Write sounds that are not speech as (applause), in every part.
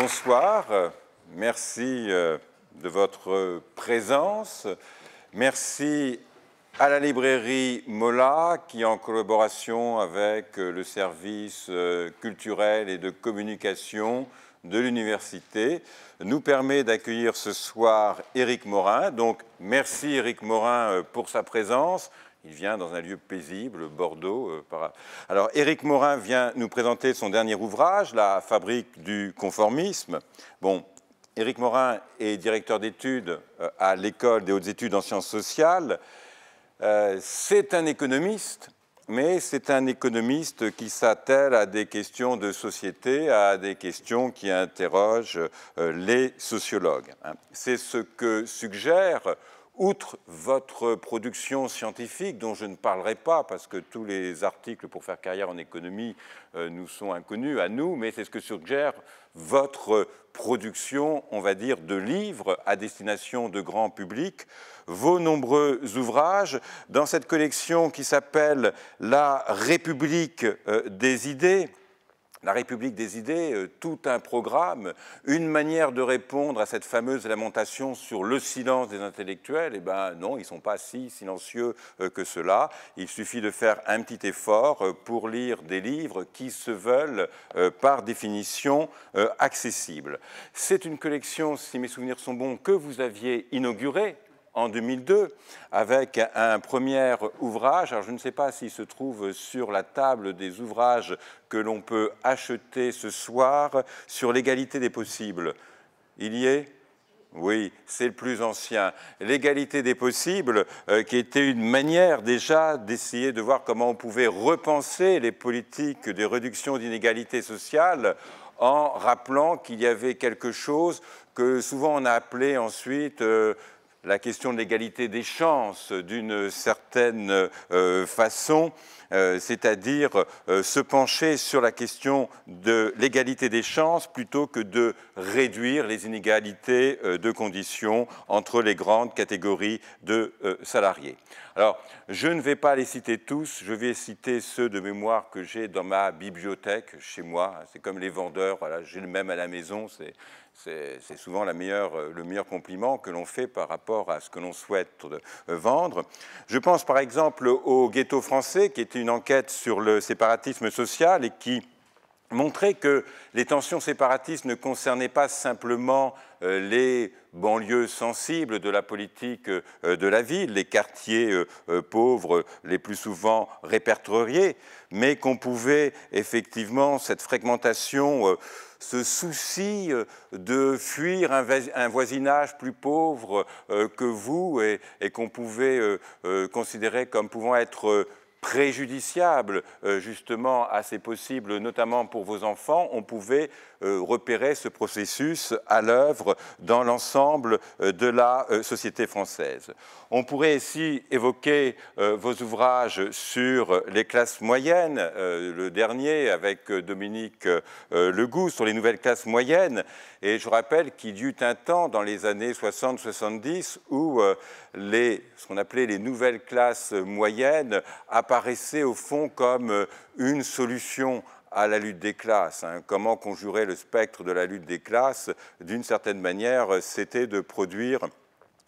Bonsoir, merci euh, de votre présence. Merci à la librairie Mola qui, en collaboration avec euh, le service euh, culturel et de communication de l'université, nous permet d'accueillir ce soir Éric Morin. Donc merci Éric Morin pour sa présence. Il vient dans un lieu paisible, Bordeaux. Euh, Alors, Éric Morin vient nous présenter son dernier ouvrage, La fabrique du conformisme. Bon, Éric Morin est directeur d'études euh, à l'École des hautes études en sciences sociales. Euh, c'est un économiste, mais c'est un économiste qui s'attelle à des questions de société, à des questions qui interrogent les sociologues. Hein. C'est ce que suggère outre votre production scientifique, dont je ne parlerai pas, parce que tous les articles pour faire carrière en économie euh, nous sont inconnus à nous, mais c'est ce que suggère votre production, on va dire, de livres à destination de grand public, vos nombreux ouvrages, dans cette collection qui s'appelle La République euh, des idées, la République des idées, euh, tout un programme, une manière de répondre à cette fameuse lamentation sur le silence des intellectuels, eh ben non, ils ne sont pas si silencieux euh, que cela. Il suffit de faire un petit effort euh, pour lire des livres qui se veulent par définition accessibles. C'est une collection, si mes souvenirs sont bons, que vous aviez inaugurée en 2002 avec un premier ouvrage. Alors je ne sais pas s'il se trouve sur la table des ouvrages que l'on peut acheter ce soir sur l'égalité des possibles. Il y est oui, c'est le plus ancien. L'égalité des possibles, euh, qui était une manière déjà d'essayer de voir comment on pouvait repenser les politiques de réduction d'inégalités sociales en rappelant qu'il y avait quelque chose que souvent on a appelé ensuite euh, la question de l'égalité des chances d'une certaine euh, façon, euh, c'est-à-dire euh, se pencher sur la question de l'égalité des chances plutôt que de réduire les inégalités de conditions entre les grandes catégories de salariés. Alors, je ne vais pas les citer tous, je vais citer ceux de mémoire que j'ai dans ma bibliothèque chez moi. Hein, c'est comme les vendeurs, voilà, j'ai le même à la maison, c'est c'est souvent euh, le meilleur compliment que l'on fait par rapport à ce que l'on souhaite euh, vendre. Je pense par exemple au Ghetto français, qui était une enquête sur le séparatisme social et qui montrait que les tensions séparatistes ne concernaient pas simplement euh, les banlieues sensibles de la politique de la ville, les quartiers pauvres les plus souvent répertoriés, mais qu'on pouvait effectivement, cette fragmentation ce souci euh, de fuir un voisinage plus pauvre euh, que vous et, qu'on pouvait euh, considérer comme pouvant être préjudiciable justement à ces possibles, notamment pour vos enfants, on pouvait euh, repérer ce processus à l'œuvre dans l'ensemble euh, de la euh, société française. On pourrait ici évoquer vos ouvrages sur les classes moyennes, le dernier avec Dominique Legout sur les nouvelles classes moyennes, et je rappelle qu'il y eut un temps dans les années 60-70 où les, ce qu'on appelait les nouvelles classes moyennes apparaissaient au fond comme une solution à la lutte des classes. Hein. Comment conjurer le spectre de la lutte des classes D'une certaine manière, c'était de produire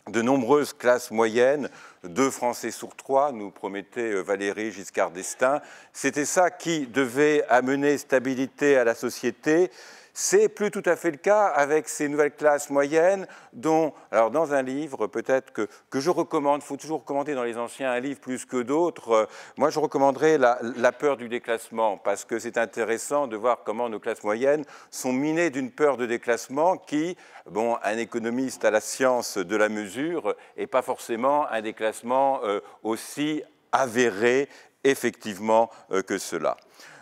de nombreuses classes moyennes, deux Français sur trois, nous promettait euh, Valérie Giscard d'Estaing. C'était ça qui devait amener stabilité à la société c'est plus tout à fait le cas avec ces nouvelles classes moyennes dont, alors dans un livre peut-être que, je recommande, il faut toujours recommander dans les anciens un livre plus que d'autres, euh, moi je recommanderais la, peur du déclassement parce que c'est intéressant de voir comment nos classes moyennes sont minées d'une peur de déclassement qui, bon, un économiste à la science de la mesure et pas forcément un déclassement euh, aussi avéré effectivement euh, que cela.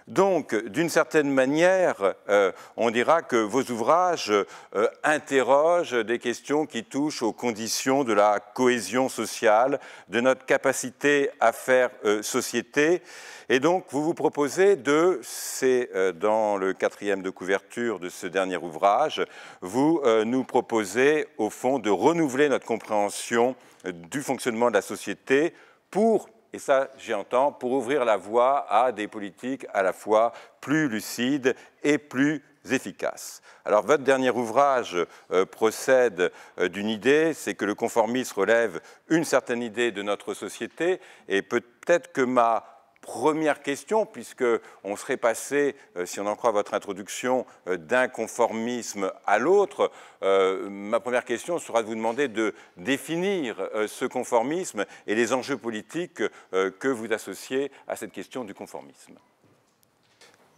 Donc, d'une certaine manière, euh, on dira que vos ouvrages euh, interrogent des questions qui touchent aux conditions de la cohésion sociale, de notre capacité à faire euh, société. Et donc, vous vous proposez de, c'est dans le quatrième de couverture de ce dernier ouvrage, vous nous proposez, au fond, de renouveler notre compréhension du fonctionnement de la société pour et ça j'entends, pour ouvrir la voie à des politiques à la fois plus lucides et plus efficaces. Alors votre dernier ouvrage euh, procède euh, d'une idée, c'est que le conformisme relève une certaine idée de notre société, et peut-être que ma première question, puisque on serait passé, euh, si on en croit votre introduction, euh, d'un conformisme à l'autre. Euh, ma première question sera de vous demander de définir ce conformisme et les enjeux politiques que vous associez à cette question du conformisme.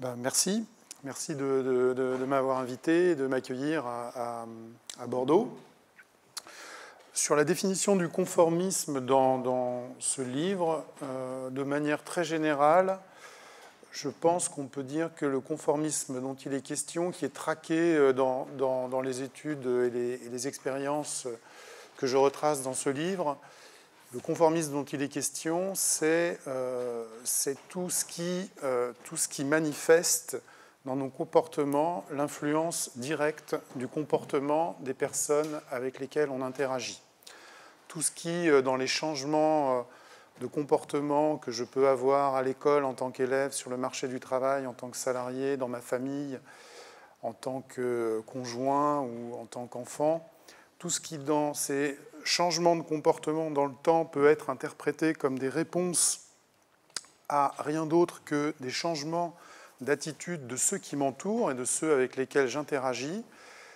Ben, merci. Merci de, m'avoir invité, de m'accueillir à Bordeaux sur la définition du conformisme dans, ce livre, euh, de manière très générale, je pense qu'on peut dire que le conformisme dont il est question, qui est traqué euh, dans, les études et les, expériences que je retrace dans ce livre, le conformisme dont il est question, c'est euh, tout, ce qui manifeste dans nos comportements l'influence directe du comportement des personnes avec lesquelles on interagit. Tout ce qui, euh, dans les changements euh, de comportement que je peux avoir à l'école en tant qu'élève, sur le marché du travail, en tant que salarié, dans ma famille, en tant que euh, conjoint ou en tant qu'enfant, tout ce qui, dans ces changements de comportement dans le temps, peut être interprété comme des réponses à rien d'autre que des changements d'attitude de ceux qui m'entourent et de ceux avec lesquels j'interagis.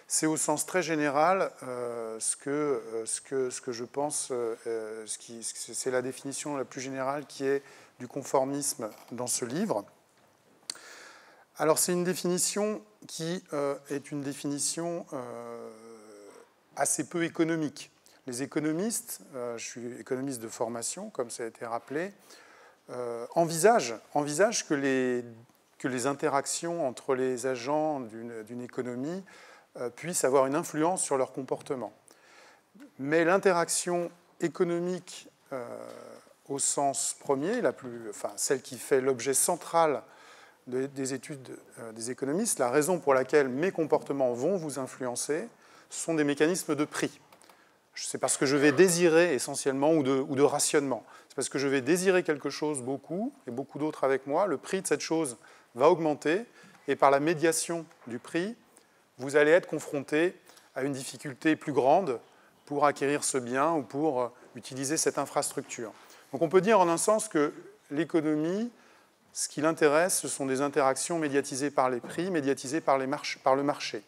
C'est au sens très général euh, ce, que, euh, ce, que, ce que je pense, euh, c'est la définition la plus générale qui est du conformisme dans ce livre. Alors c'est une définition qui est une définition assez peu économique. Les économistes, je suis économiste de formation comme ça a été rappelé, envisagent, envisagent que les que les interactions entre les agents d'une économie euh, puissent avoir une influence sur leur comportement. Mais l'interaction économique euh, au sens premier, la plus, enfin, celle qui fait l'objet central des études euh, des économistes, la raison pour laquelle mes comportements vont vous influencer, sont des mécanismes de prix. C'est parce que je vais désirer essentiellement, ou de rationnement. C'est parce que je vais désirer quelque chose beaucoup, et beaucoup d'autres avec moi. Le prix de cette chose va augmenter et par la médiation du prix, vous allez être confronté à une difficulté plus grande pour acquérir ce bien ou pour euh, utiliser cette infrastructure. Donc on peut dire en un sens que l'économie, ce qui l'intéresse, ce sont des interactions médiatisées par les prix, médiatisées par, le marché.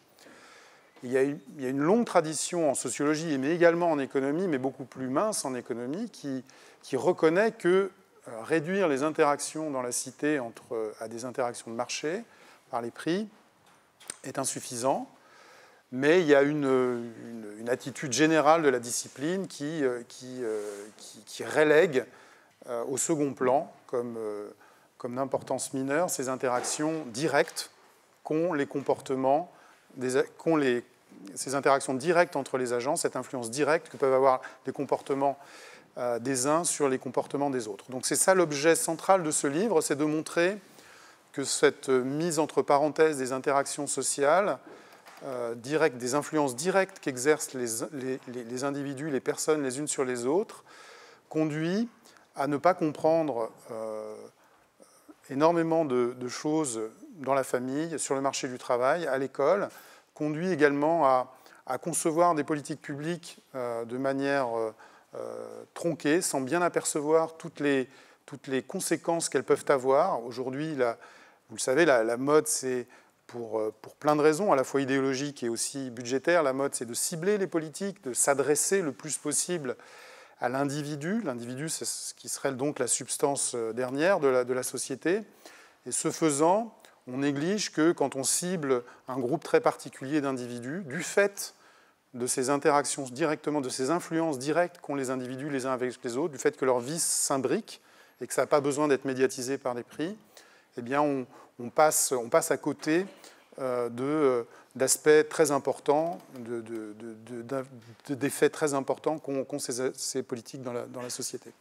Il y, a une, longue tradition en sociologie, mais également en économie, mais beaucoup plus mince en économie, qui reconnaît que euh, réduire les interactions dans la cité entre, euh, à des interactions de marché par les prix est insuffisant, mais il y a une, attitude générale de la discipline qui, euh, qui, qui, relègue au second plan, comme, comme d'importance mineure, ces interactions directes qu'ont les comportements, des, qu'ont les, ces interactions directes entre les agents, cette influence directe que peuvent avoir des comportements euh, des uns sur les comportements des autres. Donc c'est ça l'objet central de ce livre, c'est de montrer que cette mise entre parenthèses des interactions sociales, euh, directes, des influences directes qu'exercent les, les, individus, les personnes les unes sur les autres, conduit à ne pas comprendre euh, énormément de, choses dans la famille, sur le marché du travail, à l'école, conduit également à, concevoir des politiques publiques de manière euh, tronquées, sans bien apercevoir toutes les, toutes les conséquences qu'elles peuvent avoir. Aujourd'hui, vous le savez, la, mode, c'est pour, euh, pour, plein de raisons, à la fois idéologiques et aussi budgétaires. La mode, c'est de cibler les politiques, de s'adresser le plus possible à l'individu. L'individu, c'est ce qui serait donc la substance euh, dernière de la, de la société. Et ce faisant, on néglige que quand on cible un groupe très particulier d'individus, du fait de ces interactions directement, de ces influences directes qu'ont les individus les uns avec les autres, du fait que leur vie s'imbrique et que ça n'a pas besoin d'être médiatisé par des prix, eh bien on, passe, à côté euh, euh, d'aspects très importants, d'effets très importants qu'ont ces, politiques dans la société.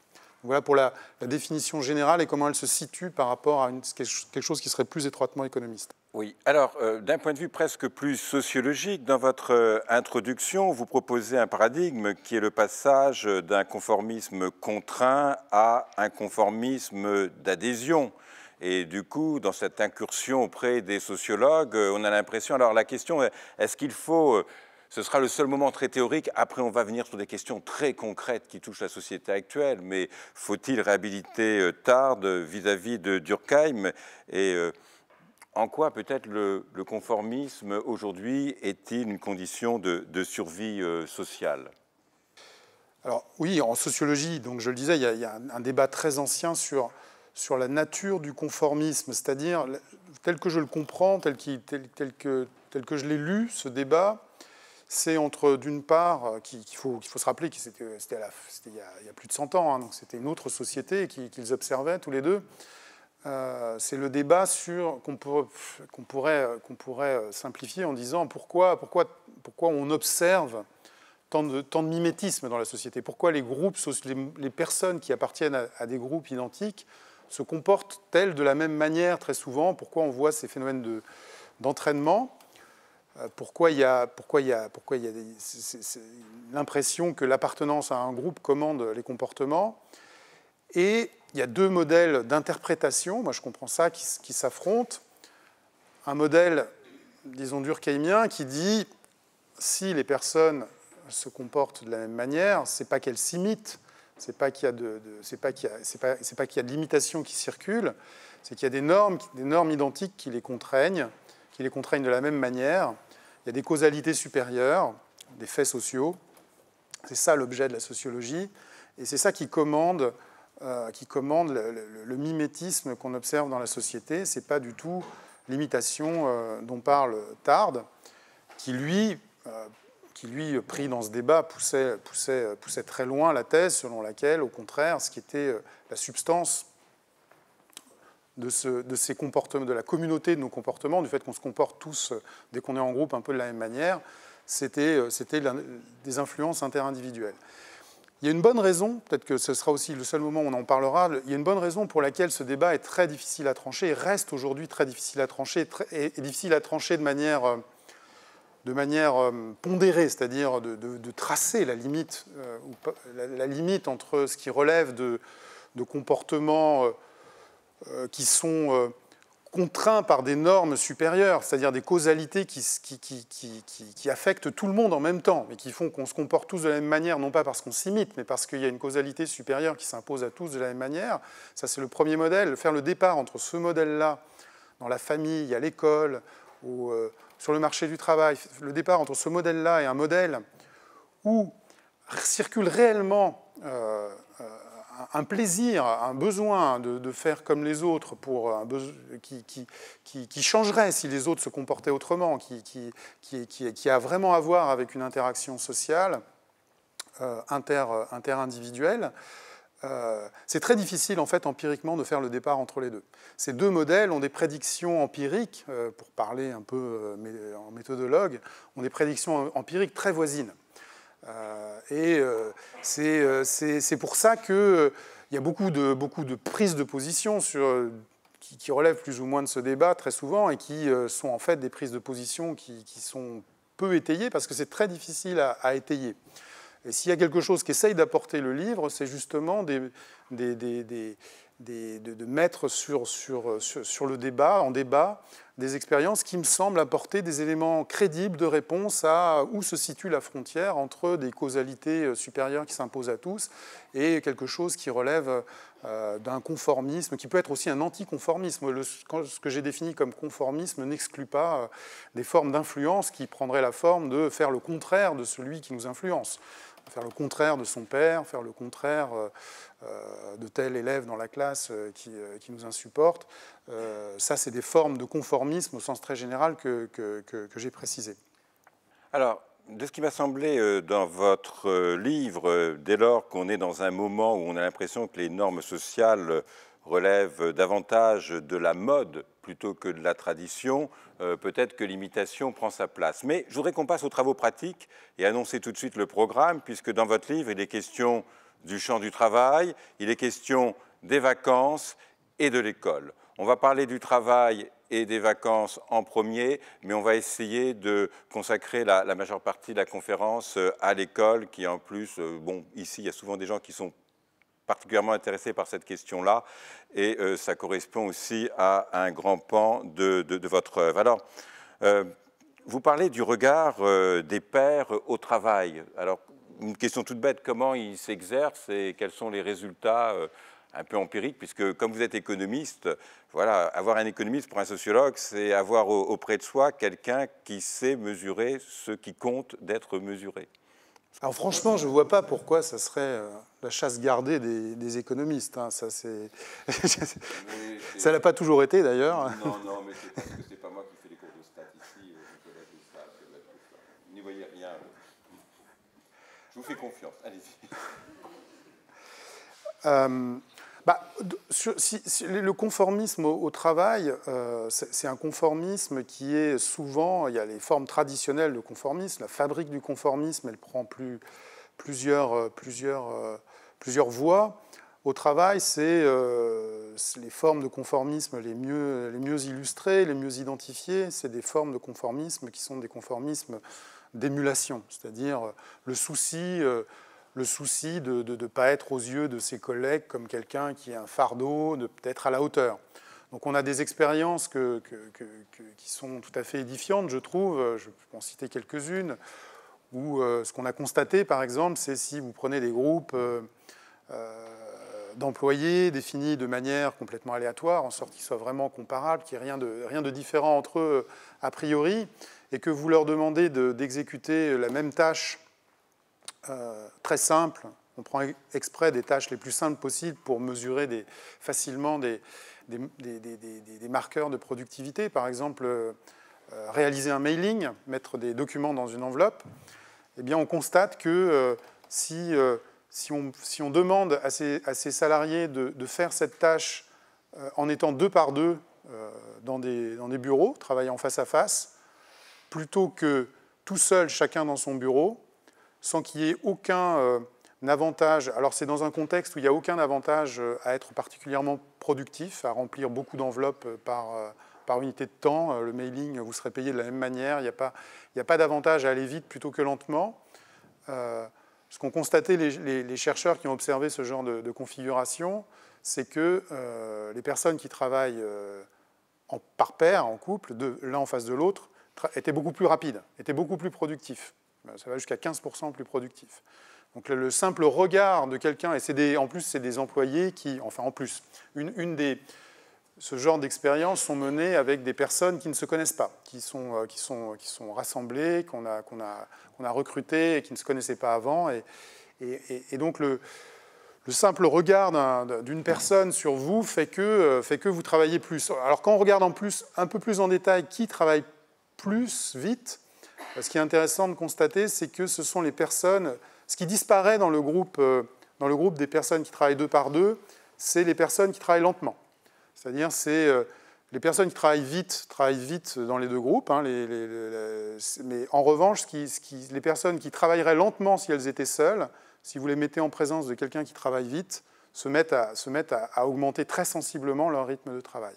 Voilà pour la, définition générale et comment elle se situe par rapport à une, quelque chose qui serait plus étroitement économiste. Oui, alors euh, d'un point de vue presque plus sociologique, dans votre euh, introduction, vous proposez un paradigme qui est le passage d'un conformisme contraint à un conformisme d'adhésion. Et du coup, dans cette incursion auprès des sociologues, euh, on a l'impression, alors la question, est-ce qu'il faut ce sera le seul moment très théorique. Après, on va venir sur des questions très concrètes qui touchent la société actuelle. Mais faut-il réhabiliter euh, Tard vis-à-vis de Durkheim Et euh, en quoi peut-être le, conformisme aujourd'hui est-il une condition de, survie euh, sociale alors oui, en sociologie, donc je le disais, il y a, un, débat très ancien sur, sur la nature du conformisme, c'est-à-dire tel que je le comprends, tel, que, tel que je l'ai lu, ce débat, c'est entre, d'une part, euh, qu'il faut, se rappeler que c'était il, il, y a plus de 100 ans, hein, donc c'était une autre société qu'ils observaient tous les deux, euh, c'est le débat sur qu'on pourrait, euh, simplifier en disant pourquoi, on observe tant de, mimétisme dans la société, pourquoi les groupes, les, personnes qui appartiennent à, des groupes identiques se comportent-elles de la même manière très souvent, pourquoi on voit ces phénomènes d'entraînement. Euh, pourquoi il y a, pourquoi il y a, l'impression que l'appartenance à un groupe commande les comportements. Et il y a deux modèles d'interprétation, moi je comprends ça, qui, s'affrontent. Un modèle, disons, durkheimien, qui dit si les personnes se comportent de la même manière, c'est pas qu'elles s'imitent, c'est pas qu'il y a de, c'est pas qu'il y a, de l'imitation qui circulent c'est qu'il y a des normes, des normes identiques qui les contraignent, qui les contraignent de la même manière. Il y a des causalités supérieures, des faits sociaux. C'est ça l'objet de la sociologie. Et c'est ça qui commande, euh, qui commande le, mimétisme qu'on observe dans la société. Ce n'est pas du tout l'imitation euh, dont parle Tarde, qui lui, euh, qui lui, pris dans ce débat, poussait, poussait, poussait très loin la thèse selon laquelle, au contraire, ce qui était la substance de, ces comportements, de la communauté de nos comportements, du fait qu'on se comporte tous euh, dès qu'on est en groupe un peu de la même manière, c'était euh, des influences interindividuelles. Il y a une bonne raison, peut-être que ce sera aussi le seul moment où on en parlera, il y a une bonne raison pour laquelle ce débat est très difficile à trancher, et reste aujourd'hui très difficile à trancher, et, difficile à trancher de manière, euh, pondérée, c'est-à-dire de, tracer la limite, entre ce qui relève de comportements euh, qui sont euh, contraints par des normes supérieures, c'est-à-dire des causalités qui, qui, affectent tout le monde en même temps, mais qui font qu'on se comporte tous de la même manière, non pas parce qu'on s'imite, mais parce qu'il y a une causalité supérieure qui s'impose à tous de la même manière. Ça, c'est le premier modèle. Faire le départ entre ce modèle-là, dans la famille, à l'école, ou euh, sur le marché du travail, le départ entre ce modèle-là et un modèle où circulent réellement un plaisir, un besoin de, faire comme les autres, pour qui, changerait si les autres se comportaient autrement, qui, a vraiment à voir avec une interaction sociale euh, inter, interindividuelle. Euh, c'est très difficile en fait empiriquement de faire le départ entre les deux. Ces deux modèles ont des prédictions empiriques, euh, pour parler un peu en méthodologue, ont des prédictions empiriques très voisines. Euh, et euh, euh, c'est pour ça qu'il y a beaucoup de, beaucoup de prises de position qui, relèvent plus ou moins de ce débat très souvent et qui sont en fait des prises de position qui, sont peu étayées parce que c'est très difficile à, étayer. Et s'il y a quelque chose qu'essaye d'apporter le livre, c'est justement de, mettre sur, le débat, en débat, des expériences qui me semblent apporter des éléments crédibles de réponse à où se situe la frontière entre des causalités euh, supérieures qui s'imposent à tous et quelque chose qui relève euh, d'un conformisme, qui peut être aussi un anticonformisme. ce que j'ai défini comme conformisme n'exclut pas euh, des formes d'influence qui prendraient la forme de faire le contraire de celui qui nous influence faire le contraire de son père, faire le contraire euh, euh, de tel élève dans la classe euh, qui, qui nous insupporte. ça, c'est des formes de conformisme au sens très général que, que, que j'ai précisé. Alors, de ce qui m'a semblé dans votre livre, dès lors qu'on est dans un moment où on a l'impression que les normes sociales relève davantage de la mode plutôt que de la tradition, euh, peut-être que l'imitation prend sa place. Mais je voudrais qu'on passe aux travaux pratiques et annoncer tout de suite le programme, puisque dans votre livre, il est question du champ du travail, il est question des vacances et de l'école. On va parler du travail et des vacances en premier, mais on va essayer de consacrer la, majeure partie de la conférence euh, à l'école, qui en plus, euh, bon, ici, il y a souvent des gens qui sont particulièrement intéressé par cette question-là et euh, ça correspond aussi à un grand pan de, votre œuvre. Alors, euh, vous parlez du regard euh, des pères au travail. Alors, une question toute bête, comment ils s'exercent et quels sont les résultats un peu empiriques, puisque comme vous êtes économiste, voilà, avoir un économiste pour un sociologue, c'est avoir auprès de soi quelqu'un qui sait mesurer ce qui compte d'être mesuré. Alors franchement, je ne vois pas pourquoi ça serait euh, la chasse gardée des, économistes. Hein. Ça, c'est... (laughs) ça l'a pas toujours été d'ailleurs. Non, non, mais c'est parce que c'est pas moi qui fais les cours de stats ici. Vous n'y voyez rien. Je vous fais confiance. Allez-y. Euh, bah, le conformisme au, travail, euh, c'est un conformisme qui est souvent, il y a les formes traditionnelles de conformisme, la fabrique du conformisme, elle prend plus, plusieurs, euh, plusieurs, euh, plusieurs voies. Au travail, c'est les formes de conformisme les mieux, les mieux illustrées, les mieux identifiées. C'est des formes de conformisme qui sont des conformismes d'émulation, c'est-à-dire le souci le souci de ne pas être aux yeux de ses collègues comme quelqu'un qui a un fardeau, de peut-être à la hauteur. Donc on a des expériences que, qui sont tout à fait édifiantes, je trouve. Je peux en citer quelques-unes. Où euh, ce qu'on a constaté, par exemple, c'est si vous prenez des groupes euh, euh, d'employés définis de manière complètement aléatoire, en sorte qu'ils soient vraiment comparables, qu'il n'y ait rien de, rien de différent entre eux a priori, et que vous leur demandez d'exécuter la même tâche euh, très simple. On prend exprès des tâches les plus simples possibles pour mesurer des, facilement des, des, marqueurs de productivité. Par exemple, euh, euh, réaliser un mailing, mettre des documents dans une enveloppe. Eh bien, on constate que si, si, on, si, on, demande à ses à salariés de, de, faire cette tâche en étant deux par deux dans des, dans des bureaux, travaillant face à face, plutôt que tout seul, chacun dans son bureau, sans qu'il y ait aucun euh, avantage. Alors c'est dans un contexte où il n'y a aucun avantage euh, à être particulièrement productif, à remplir beaucoup d'enveloppes euh, par, par unité de temps. Le mailing, vous serez payé de la même manière. Il n'y a pas, il a pas d'avantage à aller vite plutôt que lentement. ce qu'ont constaté les, chercheurs qui ont observé ce genre de, configuration, c'est que les personnes qui travaillent en, par paire, en couple, l'un en face de l'autre, étaient beaucoup plus rapides, étaient beaucoup plus productifs. Bah, ça va jusqu'à 15% plus productif. Donc le simple regard de quelqu'un, et en plus c'est des employés qui, enfin en plus, une, une des, ce genre d'expériences sont menées avec des personnes qui ne se connaissent pas, qui sont, euh, qui sont, qui sont rassemblées, qu'on a, qu'on a, a recrutées et qui ne se connaissaient pas avant. Et, et, donc le, le, simple regard d'une personne sur vous fait que, euh, fait que vous travaillez plus. Alors quand on regarde en plus, un peu plus en détail qui travaille plus vite, euh, ce qui est intéressant de constater, c'est que ce sont les personnes, ce qui disparaît dans le groupe, euh, des personnes qui travaillent deux par deux, c'est les personnes qui travaillent lentement. C'est-à-dire, c'est euh, les personnes qui travaillent vite, travaillent vite dans les deux groupes, hein, mais en revanche, les personnes qui travailleraient lentement si elles étaient seules, si vous les mettez en présence de quelqu'un qui travaille vite, se mettent à augmenter très sensiblement leur rythme de travail.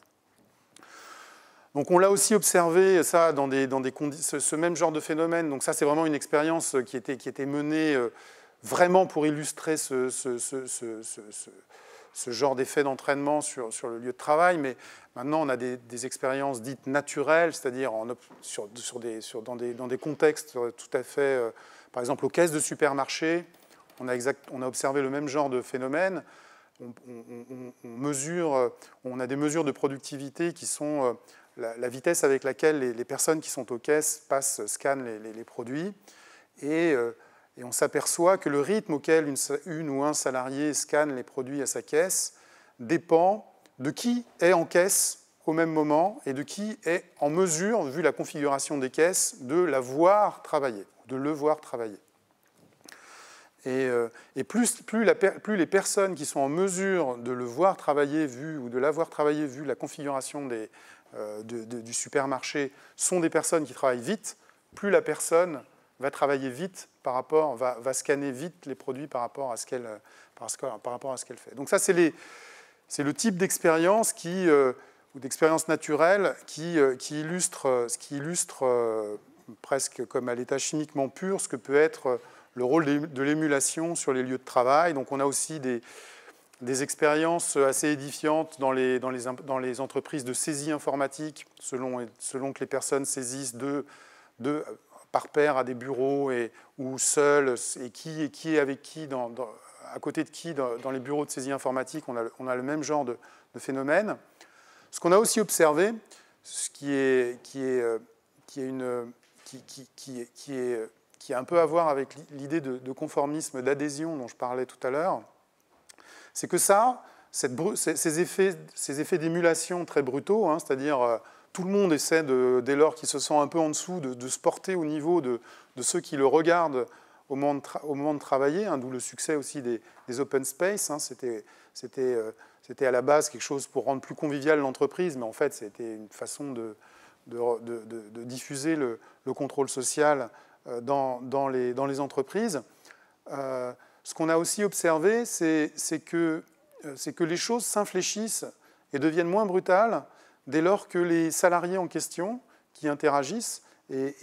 Donc on l'a aussi observé, ça, dans, des, dans des ce, ce, même genre de phénomène. Donc ça, c'est vraiment une expérience euh, qui était, qui était menée euh, vraiment pour illustrer ce, genre d'effet d'entraînement sur, sur, le lieu de travail. Mais maintenant, on a des, expériences dites naturelles, c'est-à-dire sur, sur des, sur, dans, des, contextes euh, tout à fait... par exemple, aux caisses de supermarché, on a, on a observé le même genre de phénomène. on, mesure, on a des mesures de productivité qui sont la, vitesse avec laquelle les, personnes qui sont aux caisses passent, scannent les, produits. Euh, et, on s'aperçoit que le rythme auquel une, ou un salarié scanne les produits à sa caisse dépend de qui est en caisse au même moment et de qui est en mesure, vu la configuration des caisses, de la voir travailler, de le voir travailler. Et, euh, plus, plus, les personnes qui sont en mesure de le voir travailler vu ou de l'avoir travaillé vu la configuration des, euh, du supermarché sont des personnes qui travaillent vite, plus la personne va travailler vite par rapport, va, scanner vite les produits par rapport à ce qu'elle par, rapport fait. Donc ça, c'est le type d'expérience qui euh, ou d'expérience naturelle qui, euh, illustre, ce qui illustre presque comme à l'état chimiquement pur ce que peut être le rôle de l'émulation sur les lieux de travail. Donc on a aussi des, des expériences assez édifiantes dans les, dans les, entreprises de saisie informatique, selon, selon que les personnes saisissent par paire à des bureaux et, ou seules, et qui, et qui est avec qui, dans, à côté de qui dans, les bureaux de saisie informatique, on a, le même genre de, phénomène. Ce qu'on a aussi observé, ce qui est, qui est, euh, qui une, qui, est, qui, a un peu à voir avec l'idée de conformisme, d'adhésion dont je parlais tout à l'heure, c'est que ça, ces effets, d'émulation très brutaux, hein, c'est-à-dire euh, tout le monde essaie, dès lors qu'il se sent un peu en dessous, de, se porter au niveau de, ceux qui le regardent au moment de, travailler, hein, d'où le succès aussi des, open space. Hein. Euh, c'était à la base quelque chose pour rendre plus convivial l'entreprise, mais en fait, c'était une façon de, diffuser le, contrôle social euh, dans, les, entreprises ce qu'on a aussi observé, euh, c'est que, les choses s'infléchissent et deviennent moins brutales dès lors que les salariés en question, qui interagissent et,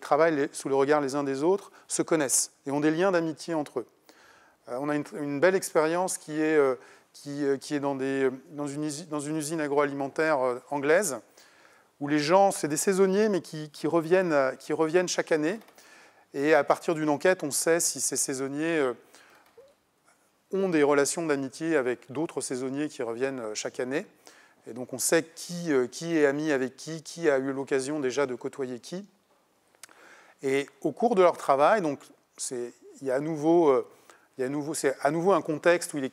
travaillent sous le regard les uns des autres, se connaissent et ont des liens d'amitié entre eux. Euh, on a une, belle expérience qui est, dans, une, usine agroalimentaire euh, anglaise, où les gens, c'est des saisonniers, mais qui reviennent chaque année et à partir d'une enquête, on sait si ces saisonniers euh, ont des relations d'amitié avec d'autres saisonniers qui reviennent euh, chaque année. Et donc on sait qui, euh, qui est ami avec qui, qui a eu l'occasion déjà de côtoyer qui. Et au cours de leur travail, donc c'est il y a à nouveau, il nouveau, c'est à nouveau un contexte où il, est,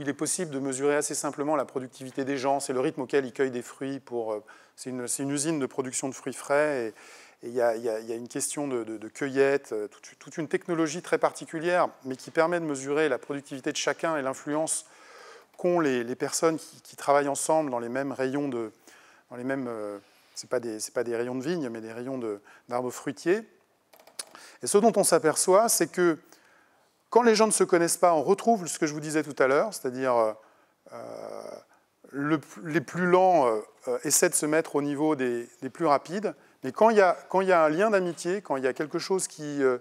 il, est, possible de mesurer assez simplement la productivité des gens. C'est le rythme auquel ils cueillent des fruits. Pour, c'est, une, c'est une usine de production de fruits frais. Et, il y, a, une question de, cueillette, euh, toute, une technologie très particulière, mais qui permet de mesurer la productivité de chacun et l'influence qu'ont les, personnes qui, travaillent ensemble dans les mêmes rayons de, dans les mêmes, euh, pas des, pas des rayons de vigne, mais des rayons d'arbres fruitiers. Et ce dont on s'aperçoit, c'est que quand les gens ne se connaissent pas, on retrouve ce que je vous disais tout à l'heure, c'est-à-dire euh, les plus lents essaient de se mettre au niveau des plus rapides, mais quand il y a, un lien d'amitié, quand il y a quelque chose qui, euh,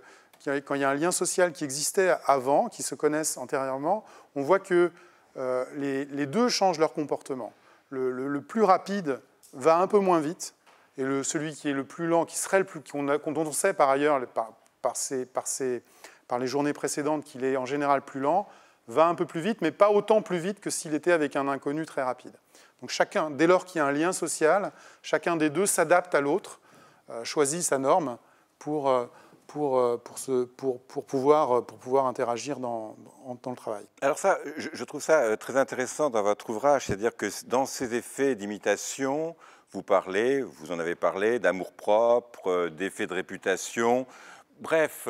Quand il y a un lien social qui existait avant, qui se connaissent antérieurement, on voit que euh, les, deux changent leur comportement. Le, plus rapide va un peu moins vite, et celui qui est le plus lent, qui serait le plus, qu'on dont on sait par ailleurs par, par, par les journées précédentes qu'il est en général plus lent, va un peu plus vite, mais pas autant plus vite que s'il était avec un inconnu très rapide. Donc chacun, dès lors qu'il y a un lien social, chacun des deux s'adapte à l'autre euh, choisit sa norme pour, euh, pour, euh, pour, ce, pour, pour, pouvoir, pour pouvoir interagir dans, dans le travail. Alors ça, je trouve ça très intéressant dans votre ouvrage, c'est-à-dire que dans ces effets d'imitation, vous parlez, vous en avez parlé, d'amour propre, d'effet de réputation. Bref,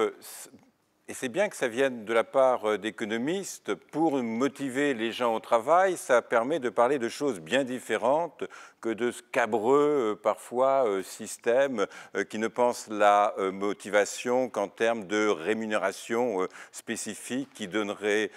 et c'est bien que ça vienne de la part euh, d'économistes pour motiver les gens au travail. Ça permet de parler de choses bien différentes que de ce cabreux, euh, parfois, euh, système qui ne pense la motivation qu'en termes de rémunération spécifique qui, donnerait,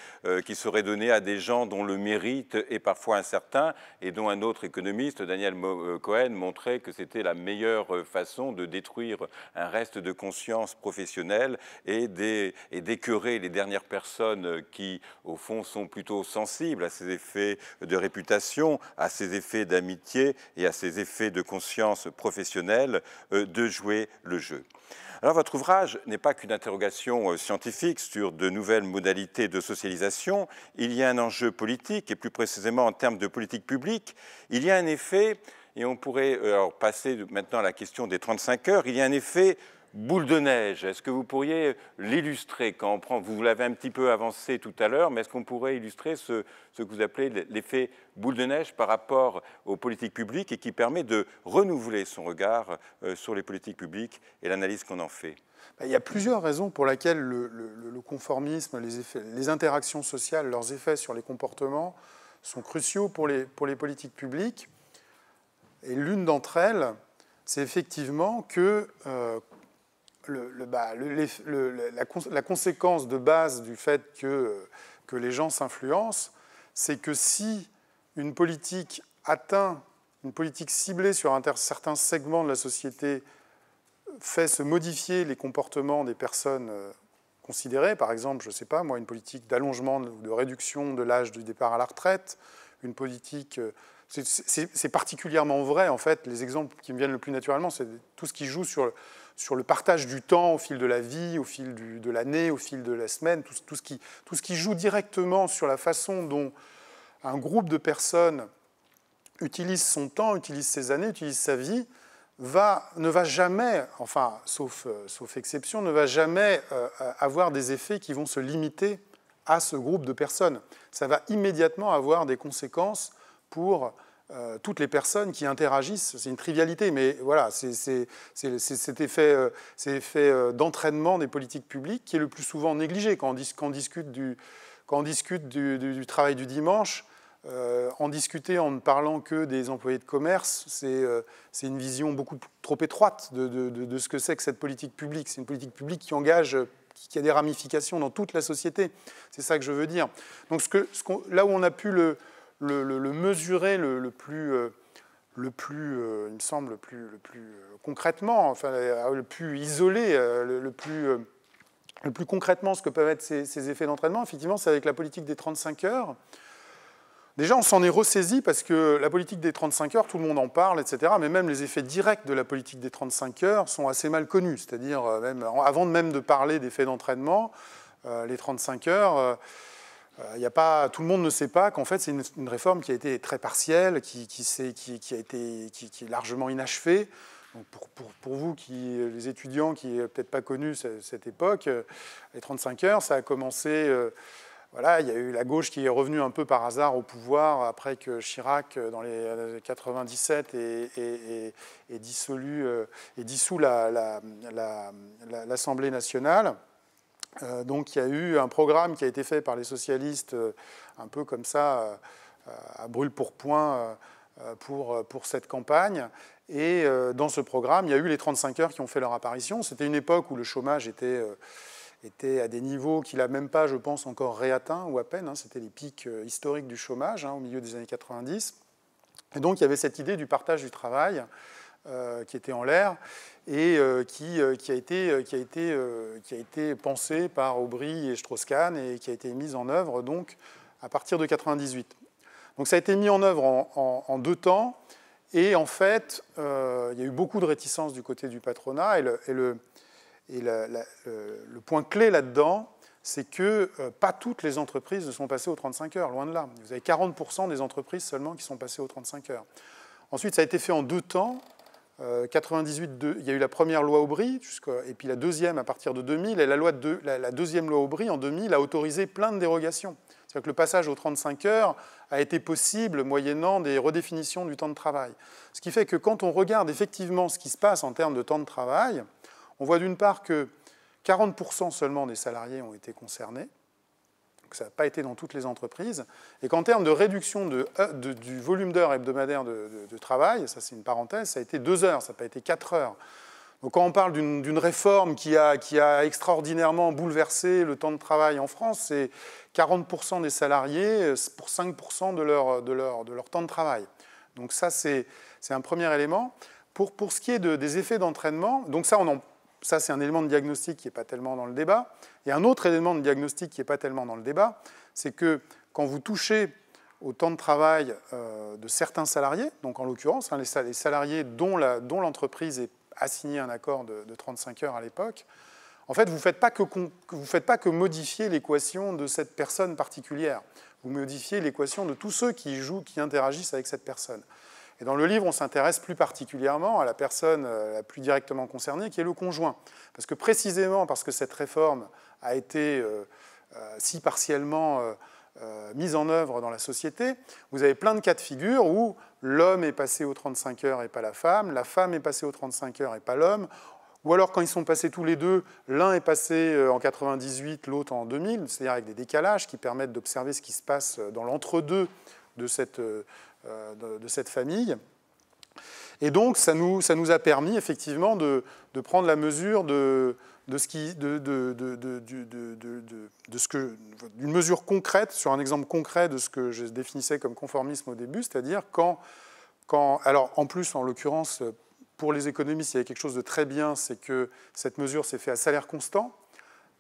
qui serait donnée à des gens dont le mérite est parfois incertain et dont un autre économiste, Daniel Cohen, montrait que c'était la meilleure façon de détruire un reste de conscience professionnelle et des et d'écœurer les dernières personnes euh, qui, au fond, sont plutôt sensibles à ces effets de réputation, à ces effets d'amitié et à ces effets de conscience professionnelle, euh, de jouer le jeu. Alors votre ouvrage n'est pas qu'une interrogation euh, scientifique sur de nouvelles modalités de socialisation, il y a un enjeu politique et plus précisément en termes de politique publique, il y a un effet, et on pourrait alors passer maintenant à la question des 35 heures, il y a un effet boule de neige, est-ce que vous pourriez l'illustrer quand on prend, vous l'avez un petit peu avancé tout à l'heure, mais est-ce qu'on pourrait illustrer ce, que vous appelez l'effet boule de neige par rapport aux politiques publiques et qui permet de renouveler son regard euh, sur les politiques publiques et l'analyse qu'on en fait bah, il y a plusieurs raisons pour lesquelles le, conformisme, les, effets, les, interactions sociales, leurs effets sur les comportements sont cruciaux pour les, politiques publiques. Et l'une d'entre elles, c'est effectivement que euh, le, bah, la, conséquence de base du fait que, euh, que les gens s'influencent, c'est que si une politique atteint, une politique ciblée sur certains segments de la société euh, fait se modifier les comportements des personnes euh, considérées, par exemple, je ne sais pas, moi, une politique d'allongement ou de réduction de l'âge du départ à la retraite, une politique... C'est particulièrement vrai, en fait, les exemples qui me viennent le plus naturellement, c'est tout ce qui joue sur sur le partage du temps au fil de la vie, au fil de l'année, au fil de la semaine, tout, ce qui, joue directement sur la façon dont un groupe de personnes utilise son temps, utilise ses années, utilise sa vie, va, ne va jamais, enfin sauf, euh, sauf exception, ne va jamais euh, euh, avoir des effets qui vont se limiter à ce groupe de personnes. Ça va immédiatement avoir des conséquences pour euh, toutes les personnes qui interagissent, c'est une trivialité, mais voilà, c'est cet effet, euh, euh, d'entraînement des politiques publiques qui est le plus souvent négligé quand on, discute, du, quand on discute du, travail du dimanche. en discuter en ne parlant que des employés de commerce, c'est une vision beaucoup trop étroite de, ce que c'est que cette politique publique. C'est une politique publique qui engage, qui, a des ramifications dans toute la société. C'est ça que je veux dire. Donc là où on a pu le, le, mesurer le, plus, le plus euh, euh, il me semble, le plus, le plus euh, concrètement, enfin, le plus isolé, le, plus le plus concrètement ce que peuvent être ces, effets d'entraînement, effectivement, c'est avec la politique des 35 heures. Déjà, on s'en est ressaisi parce que la politique des 35 heures, tout le monde en parle, etc. Mais même les effets directs de la politique des 35 heures sont assez mal connus. C'est-à-dire, même, avant même de parler d'effets d'entraînement, les 35 heures, euh, a pas, tout le monde ne sait pas qu'en fait, c'est une, réforme qui a été très partielle, qui, qui, qui, a été, est largement inachevée. pour, vous, qui, les étudiants qui n'ont peut-être pas connu cette, époque, euh, les 35 heures, ça a commencé. Euh, voilà, il y a eu la gauche qui est revenue un peu par hasard au pouvoir après que Chirac, dans les 97, ait, dissous l'Assemblée nationale. Euh, donc il y a eu un programme qui a été fait par les socialistes, euh, un peu comme ça, euh, à brûle pour point, pour, pour cette campagne. Et dans ce programme, il y a eu les 35 heures qui ont fait leur apparition. C'était une époque où le chômage était, était à des niveaux qu'il n'a même pas, je pense, encore réatteint ou à peine. Hein. C'était les pics historiques du chômage hein, au milieu des années 90. Et donc il y avait cette idée du partage du travail qui était en l'air et qui, a été, pensé pensée par Aubry et Strauss-Kahn et qui a été mise en œuvre donc à partir de 98. Donc ça a été mis en œuvre en, deux temps et en fait euh, il y a eu beaucoup de réticences du côté du patronat et le, point clé là-dedans c'est que euh, pas toutes les entreprises ne sont passées aux 35 heures, loin de là. Vous avez 40% des entreprises seulement qui sont passées aux 35 heures. Ensuite, ça a été fait en deux temps. 98, euh, il y a eu la première loi Aubry, et puis la deuxième à partir de 2000, et la, deuxième loi Aubry en 2000 a autorisé plein de dérogations. C'est-à-dire que le passage aux 35 heures a été possible moyennant des redéfinitions du temps de travail. Ce qui fait que quand on regarde effectivement ce qui se passe en termes de temps de travail, on voit d'une part que 40% seulement des salariés ont été concernés, donc ça n'a pas été dans toutes les entreprises. Et qu'en termes de réduction euh, du volume d'heures hebdomadaires de, travail, ça c'est une parenthèse, ça a été deux heures, ça n'a pas été quatre heures. Donc quand on parle d'une réforme qui a, qui a, extraordinairement bouleversé le temps de travail en France, c'est 40% des salariés pour 5% de leur, de, leur, de leur, temps de travail. Donc ça, c'est un premier élément. Pour, pour ce qui est des effets d'entraînement, donc ça, on en ça, c'est un élément de diagnostic qui n'est pas tellement dans le débat. Et un autre élément de diagnostic qui n'est pas tellement dans le débat, c'est que quand vous touchez au temps de travail euh, de certains salariés, donc en l'occurrence hein, les salariés dont l'entreprise a signé un accord de, 35 heures à l'époque, en fait, vous ne faites, faites pas que modifier l'équation de cette personne particulière, vous modifiez l'équation de tous ceux qui jouent, qui interagissent avec cette personne. Et dans le livre, on s'intéresse plus particulièrement à la personne euh, la plus directement concernée, qui est le conjoint. Parce que précisément parce que cette réforme a été euh, euh, si partiellement mise en œuvre dans la société, vous avez plein de cas de figure où l'homme est passé aux 35 heures et pas la femme, la femme est passée aux 35 heures et pas l'homme, ou alors quand ils sont passés tous les deux, l'un est passé en 98, l'autre en 2000, c'est-à-dire avec des décalages qui permettent d'observer ce qui se passe dans l'entre-deux de cette, euh, de, cette famille. Et donc, ça nous, ça nous a permis effectivement de, prendre la mesure de, ce qui, de, ce que, d'une mesure concrète sur un exemple concret de ce que je définissais comme conformisme au début, c'est-à-dire quand, quand, alors en plus en l'occurrence pour les économistes, il y a quelque chose de très bien, c'est que cette mesure s'est faite à salaire constant.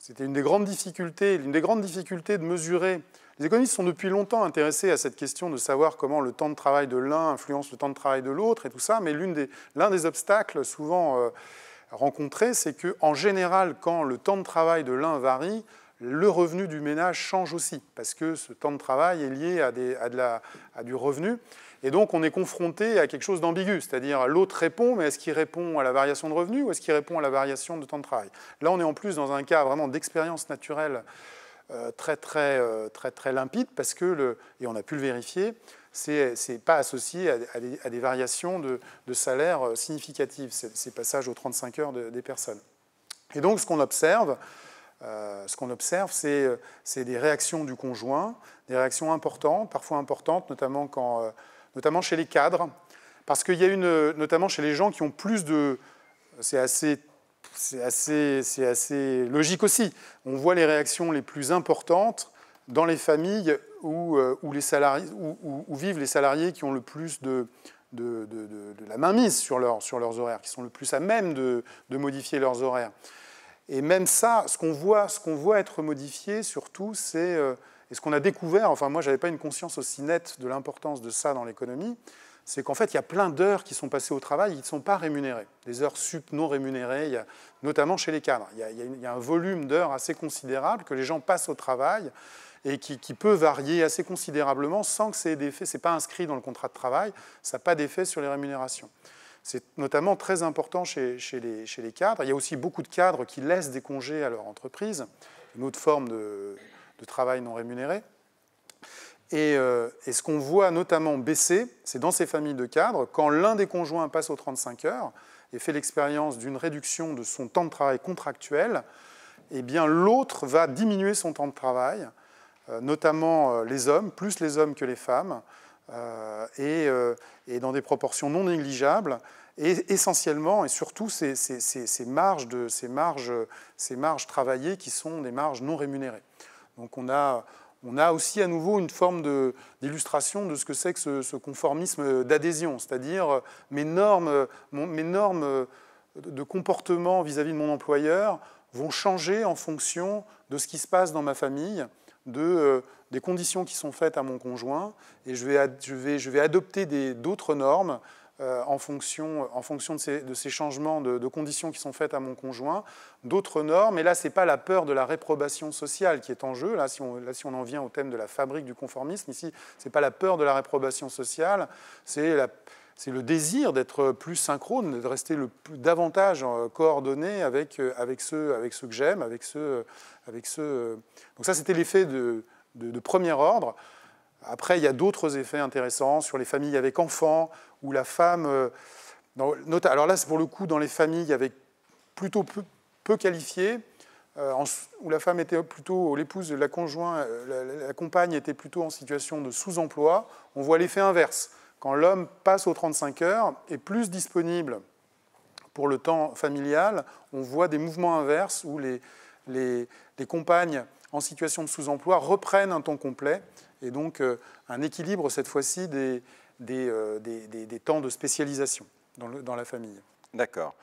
C'était une des grandes difficultés, l'une des grandes difficultés de mesurer. Les économistes sont depuis longtemps intéressés à cette question de savoir comment le temps de travail de l'un influence le temps de travail de l'autre et tout ça, mais l'un des, obstacles souvent euh, rencontrés, c'est qu'en général, quand le temps de travail de l'un varie, le revenu du ménage change aussi, parce que ce temps de travail est lié à du revenu. Et donc on est confronté à quelque chose d'ambigu, c'est-à-dire l'autre répond, mais est-ce qu'il répond à la variation de revenus ou est-ce qu'il répond à la variation de temps de travail Là on est en plus dans un cas vraiment d'expérience naturelle euh, très, très, euh, très, très limpide, parce que, le, et on a pu le vérifier, c'est pas associé à, des, variations de, de salaire euh, significatives, ces, passages aux 35 heures des personnes. Et donc ce qu'on observe, ce qu'on observe, c'est des réactions du conjoint, des réactions importantes, parfois importantes, notamment quand notamment chez les cadres, parce qu'il y a une, notamment chez les gens qui ont plus de... C'est assez c'est assez, assez, logique aussi. On voit les réactions les plus importantes dans les familles où, euh, les salariés, où, vivent les salariés qui ont le plus de, de, la mainmise sur, leur, sur, leurs horaires, qui sont le plus à même de, modifier leurs horaires. Et même ça, ce qu'on voit, qu'on voit, être modifié surtout, c'est euh, et ce qu'on a découvert, enfin moi, je n'avais pas une conscience aussi nette de l'importance de ça dans l'économie, c'est qu'en fait, il y a plein d'heures qui sont passées au travail, qui ne sont pas rémunérées. Des heures sup non rémunérées, notamment chez les cadres. Il y a, un volume d'heures assez considérable que les gens passent au travail et qui, peut varier assez considérablement sans que d'effet. Ce n'est pas inscrit dans le contrat de travail, ça n'a pas d'effet sur les rémunérations. C'est notamment très important chez, les, cadres. Il y a aussi beaucoup de cadres qui laissent des congés à leur entreprise, une autre forme de, de travail non rémunéré. Euh, et, ce qu'on voit notamment baisser, c'est dans ces familles de cadres, quand l'un des conjoints passe aux 35 heures et fait l'expérience d'une réduction de son temps de travail contractuel, eh bien l'autre va diminuer son temps de travail, euh, notamment euh, les hommes, plus les hommes que les femmes, et, dans des proportions non négligeables et essentiellement et surtout marges de, ces, marges, ces marges travaillées qui sont des marges non rémunérées. Donc on a, aussi à nouveau une forme d'illustration de, ce que c'est que ce, conformisme d'adhésion, c'est-à-dire mes normes, de comportement vis-à-vis de mon employeur vont changer en fonction de ce qui se passe dans ma famille, de, euh, des conditions qui sont faites à mon conjoint, et je vais adopter d'autres normes euh, en, fonction, de ces, changements de, conditions qui sont faites à mon conjoint, d'autres normes. Et là, ce n'est pas la peur de la réprobation sociale qui est en jeu. Là si, on, en vient au thème de la fabrique du conformisme, ici, ce n'est pas la peur de la réprobation sociale, c'est le désir d'être plus synchrone, de rester le plus, davantage euh, coordonné euh, avec, ceux, avec ceux que j'aime, avec ceux, avec ceux. Donc ça, c'était l'effet de, de, premier ordre. Après, il y a d'autres effets intéressants sur les familles avec enfants, où la femme... Euh, alors là, c'est pour le coup dans les familles avec plutôt peu, qualifiées, euh, où la femme était plutôt, l'épouse la conjointe, euh, la, compagne était plutôt en situation de sous-emploi, on voit l'effet inverse. Quand l'homme passe aux 35 heures, est plus disponible pour le temps familial, on voit des mouvements inverses où les, les, compagnes en situation de sous-emploi reprennent un temps complet et donc euh, un équilibre cette fois-ci des, euh, temps de spécialisation dans, la famille. D'accord.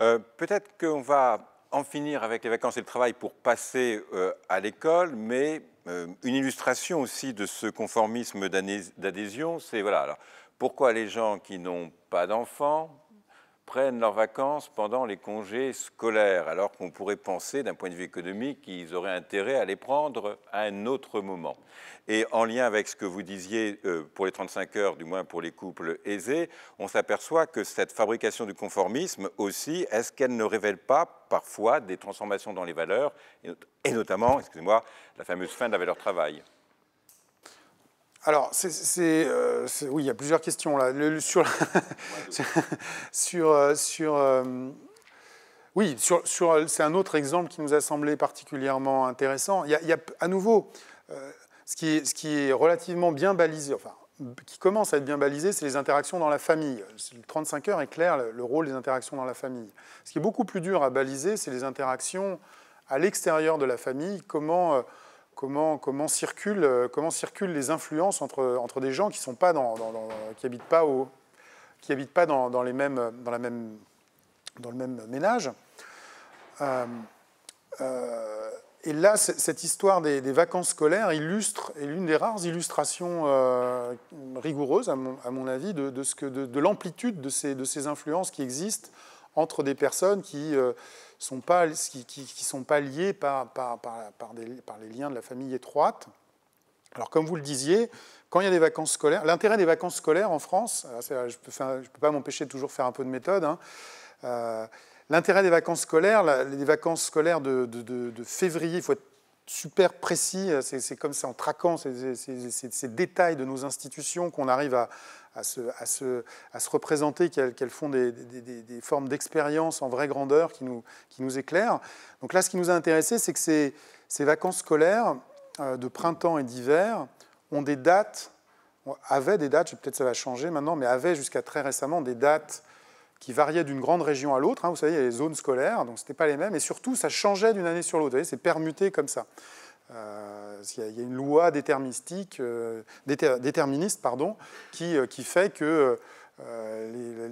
Euh, peut-être qu'on va en finir avec les vacances et le travail pour passer à l'école, mais une illustration aussi de ce conformisme d'adhésion, c'est voilà, pourquoi les gens qui n'ont pas d'enfants prennent leurs vacances pendant les congés scolaires, alors qu'on pourrait penser, d'un point de vue économique, qu'ils auraient intérêt à les prendre à un autre moment. Et en lien avec ce que vous disiez euh, pour les 35 heures, du moins pour les couples aisés, on s'aperçoit que cette fabrication du conformisme aussi, est-ce qu'elle ne révèle pas parfois des transformations dans les valeurs, et notamment, excusez-moi, la fameuse fin de la valeur travail alors, euh, c'est, oui, il y a plusieurs questions là. sur, oui, c'est un autre exemple qui nous a semblé particulièrement intéressant. Il y a, à nouveau euh, ce qui, est, relativement bien balisé, enfin, qui commence à être bien balisé, c'est les interactions dans la famille. Le 35 heures éclaire le, le rôle des interactions dans la famille. Ce qui est beaucoup plus dur à baliser, c'est les interactions à l'extérieur de la famille. Comment euh, euh, comment, circulent, les influences entre, des gens qui sont pas dans, qui habitent pas au, qui habitent pas dans, les mêmes, dans, la même, dans le même ménage. Euh, euh, et là, cette histoire des, vacances scolaires illustre, est l'une des rares illustrations rigoureuses, à mon, avis, de, de l'amplitude de ces influences qui existent entre des personnes qui sont pas, qui, qui, sont pas liés par, par, par, par, par les liens de la famille étroite. Alors, comme vous le disiez, quand il y a des vacances scolaires, l'intérêt des vacances scolaires en France, ah, je ne peux, pas m'empêcher de toujours faire un peu de méthode, hein, euh, l'intérêt des vacances scolaires, les vacances scolaires de, de, de février, il faut être super précis, euh, c'est comme ça, en traquant ces, détails de nos institutions qu'on arrive à, se, représenter, qu'elles font des, formes d'expérience en vraie grandeur qui nous, qui nous éclairent. Donc là, ce qui nous a intéressé, c'est que ces, vacances scolaires euh, de printemps et d'hiver ont des dates, avaient des dates, peut-être ça va changer maintenant, mais avaient jusqu'à très récemment des dates qui variait d'une grande région à l'autre. Hein. vous savez, il y a les zones scolaires, donc ce n'était pas les mêmes. Et surtout, ça changeait d'une année sur l'autre. Vous c'est permuté comme ça. Euh, il y a une loi déterministique, euh, déterministe pardon, qui, euh, qui fait que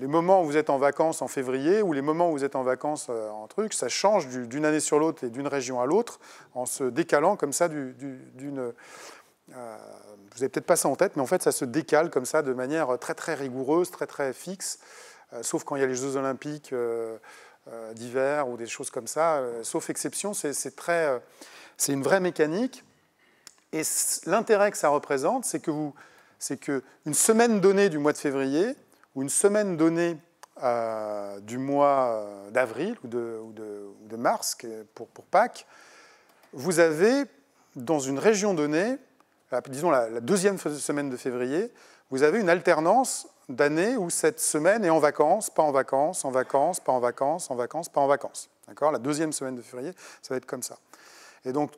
les, moments où vous êtes en vacances en février ou les moments où vous êtes en vacances en truc, ça change d'une année sur l'autre et d'une région à l'autre en se décalant comme ça d'une... vous n'avez peut-être pas ça en tête, mais en fait, ça se décale comme ça de manière très très rigoureuse, très très fixe. Euh, sauf quand il y a les Jeux olympiques euh, euh, d'hiver ou des choses comme ça. sauf exception, c'est très... c'est une vraie mécanique. Et l'intérêt que ça représente, c'est que vous, c'est qu'une semaine donnée du mois de février ou une semaine donnée du mois d'avril ou de, ou, de, mars pour, pour, Pâques, vous avez dans une région donnée, disons la, la, deuxième semaine de février, vous avez une alternance d'années où cette semaine est en vacances, pas en vacances, en vacances, pas en vacances, en vacances, pas en vacances. D'accord La deuxième semaine de février, ça va être comme ça. Et donc,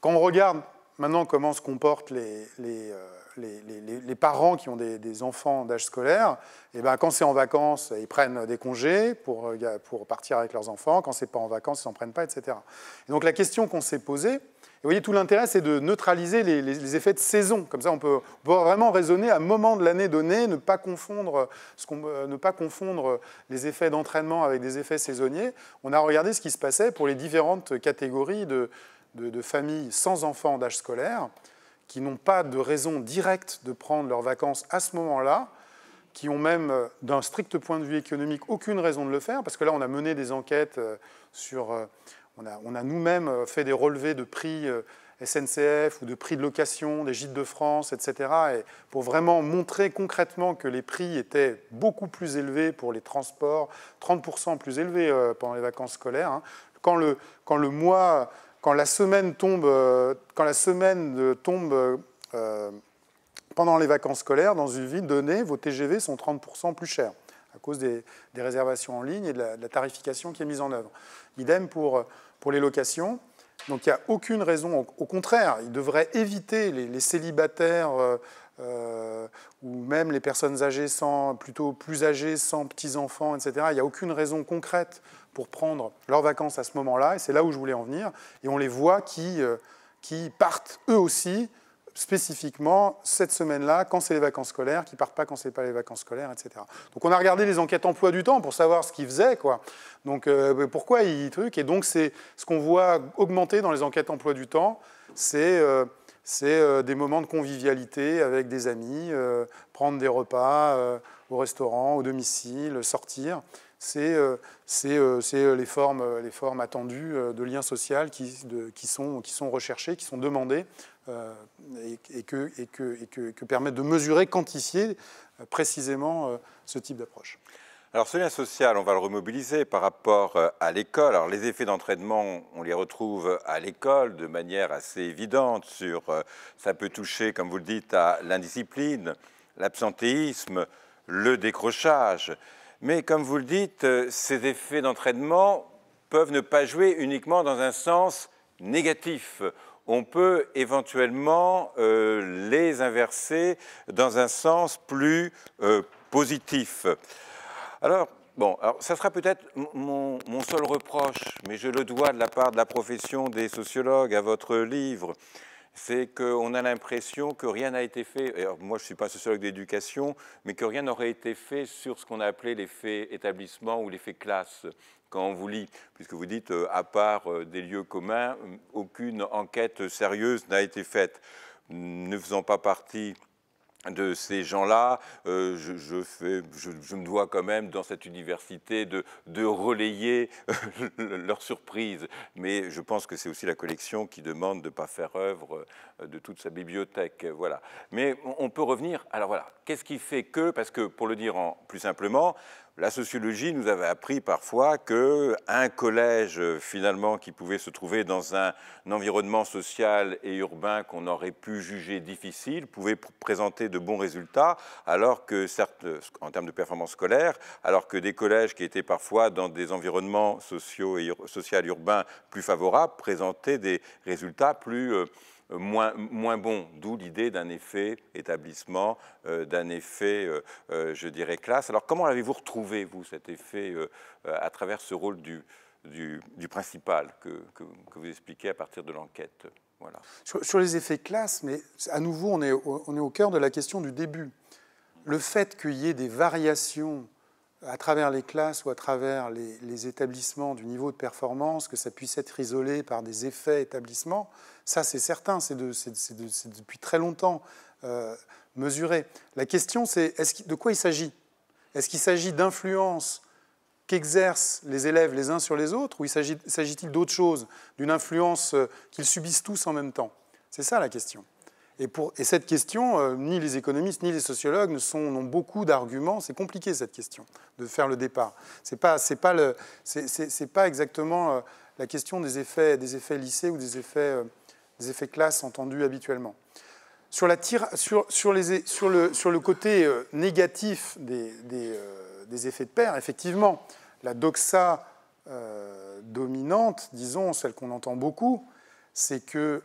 quand on regarde maintenant comment se comportent les, euh, les, parents qui ont des, enfants d'âge scolaire, et eh ben, quand c'est en vacances, ils prennent des congés euh, pour, partir avec leurs enfants. Quand c'est pas en vacances, ils s'en prennent pas, etc. donc la question qu'on s'est posée, vous voyez, tout l'intérêt, c'est de neutraliser les, effets de saison. Comme ça, on peut, vraiment raisonner à un moment de l'année donné, euh, ne pas confondre, les effets d'entraînement avec des effets saisonniers. On a regardé ce qui se passait pour les différentes catégories de familles sans enfants d'âge scolaire qui n'ont pas de raison directe de prendre leurs vacances à ce moment-là, qui ont même, euh, d'un strict point de vue économique, aucune raison de le faire, parce que là, on a mené des enquêtes euh, sur... Euh, on a, on a nous-mêmes fait des relevés de prix SNCF ou de prix de location des gîtes de France, etc., et pour vraiment montrer concrètement que les prix étaient beaucoup plus élevés pour les transports, 30% plus élevés pendant les vacances scolaires. Hein. Quand le, quand le mois quand la semaine tombe, euh, quand la semaine tombe euh, pendant les vacances scolaires, dans une ville donnée, vos TGV sont 30% plus chers à cause des, réservations en ligne et de la, tarification qui est mise en œuvre. Idem pour, euh, pour les locations. Donc il n'y a aucune raison, au, contraire, il devrait éviter les, célibataires ou même les personnes âgées plutôt plus âgées sans petits-enfants, etc. Il n'y a aucune raison concrète pour prendre leurs vacances à ce moment-là, et c'est là où je voulais en venir, et on les voit qui, euh, qui partent eux aussi spécifiquement cette semaine-là, quand c'est les vacances scolaires, qui partent pas quand c'est pas les vacances scolaires, etc. Donc on a regardé les enquêtes emploi du temps pour savoir ce qu'ils faisaient, quoi. Donc euh, pourquoi ils truc Et donc c'est ce qu'on voit augmenter dans les enquêtes emploi du temps, c'est euh, des moments de convivialité avec des amis, prendre des repas au restaurant, au domicile, sortir c'est euh, euh, euh, les formes, les formes attendues de lien social qui, qui, sont, qui sont recherchées, qui sont demandées et, et, que, et, que, et que, permettent de mesurer, quantifier précisément ce type d'approche. Alors ce lien social, on va le remobiliser par rapport à l'école. Alors les effets d'entraînement, on les retrouve à l'école de manière assez évidente. Sur, ça peut toucher, comme vous le dites, à l'indiscipline, l'absentéisme, le décrochage. Mais comme vous le dites, euh, ces effets d'entraînement peuvent ne pas jouer uniquement dans un sens négatif. On peut éventuellement euh, les inverser dans un sens plus euh, positif. Alors, bon, ça sera peut-être mon, seul reproche, mais je le dois de la part de la profession des sociologues à votre livre c'est qu'on a l'impression que rien n'a été fait, moi je ne suis pas sociologue d'éducation, mais que rien n'aurait été fait sur ce qu'on a appelé l'effet établissement ou l'effet classe quand on vous lit, puisque vous dites, euh, à part euh, des lieux communs, aucune enquête sérieuse n'a été faite. Ne faisant pas partie de ces gens-là, euh, je, me dois quand même dans cette université de, relayer euh, leur surprise. Mais je pense que c'est aussi la collection qui demande de ne pas faire œuvre euh, de toute sa bibliothèque. Voilà. Mais on, peut revenir. Alors voilà, qu'est-ce qui fait que, parce que pour le dire en plus simplement, la sociologie nous avait appris parfois que un collège euh, finalement qui pouvait se trouver dans un environnement social et urbain qu'on aurait pu juger difficile pouvait présenter de bons résultats, alors que certes, en termes de performance scolaire, alors que des collèges qui étaient parfois dans des environnements sociaux et social urbains plus favorables présentaient des résultats plus euh, euh, moins, moins bon, d'où l'idée d'un effet établissement, euh, d'un effet, euh, je dirais, classe. Alors comment l'avez-vous retrouvé, vous, cet effet, à travers ce rôle du, du, principal que, que, vous expliquez à partir de l'enquête voilà. Sur, les effets classe, mais à nouveau, on est, on est au cœur de la question du début. Le fait qu'il y ait des variations à travers les classes ou à travers les, établissements du niveau de performance, que ça puisse être isolé par des effets établissements, ça c'est certain, c'est de, depuis très longtemps euh, mesuré. La question c'est -ce de quoi il s'agit Est-ce qu'il s'agit d'influence qu'exercent les élèves les uns sur les autres ou s'agit-il d'autre chose, d'une influence euh, qu'ils subissent tous en même temps C'est ça la question. Et, pour, et cette question, euh, ni les économistes ni les sociologues ne sont, n'ont beaucoup d'arguments. C'est compliqué cette question de faire le départ. C'est pas, c'est pas, le, c'est, pas exactement euh, la question des effets, des effets lycées ou des effets, classes euh, des effets classe entendus habituellement. Sur, la sur, sur, les, sur, le, sur le côté négatif des, des, des, effets de paire, effectivement, la doxa dominante, disons, celle qu'on entend beaucoup, c'est que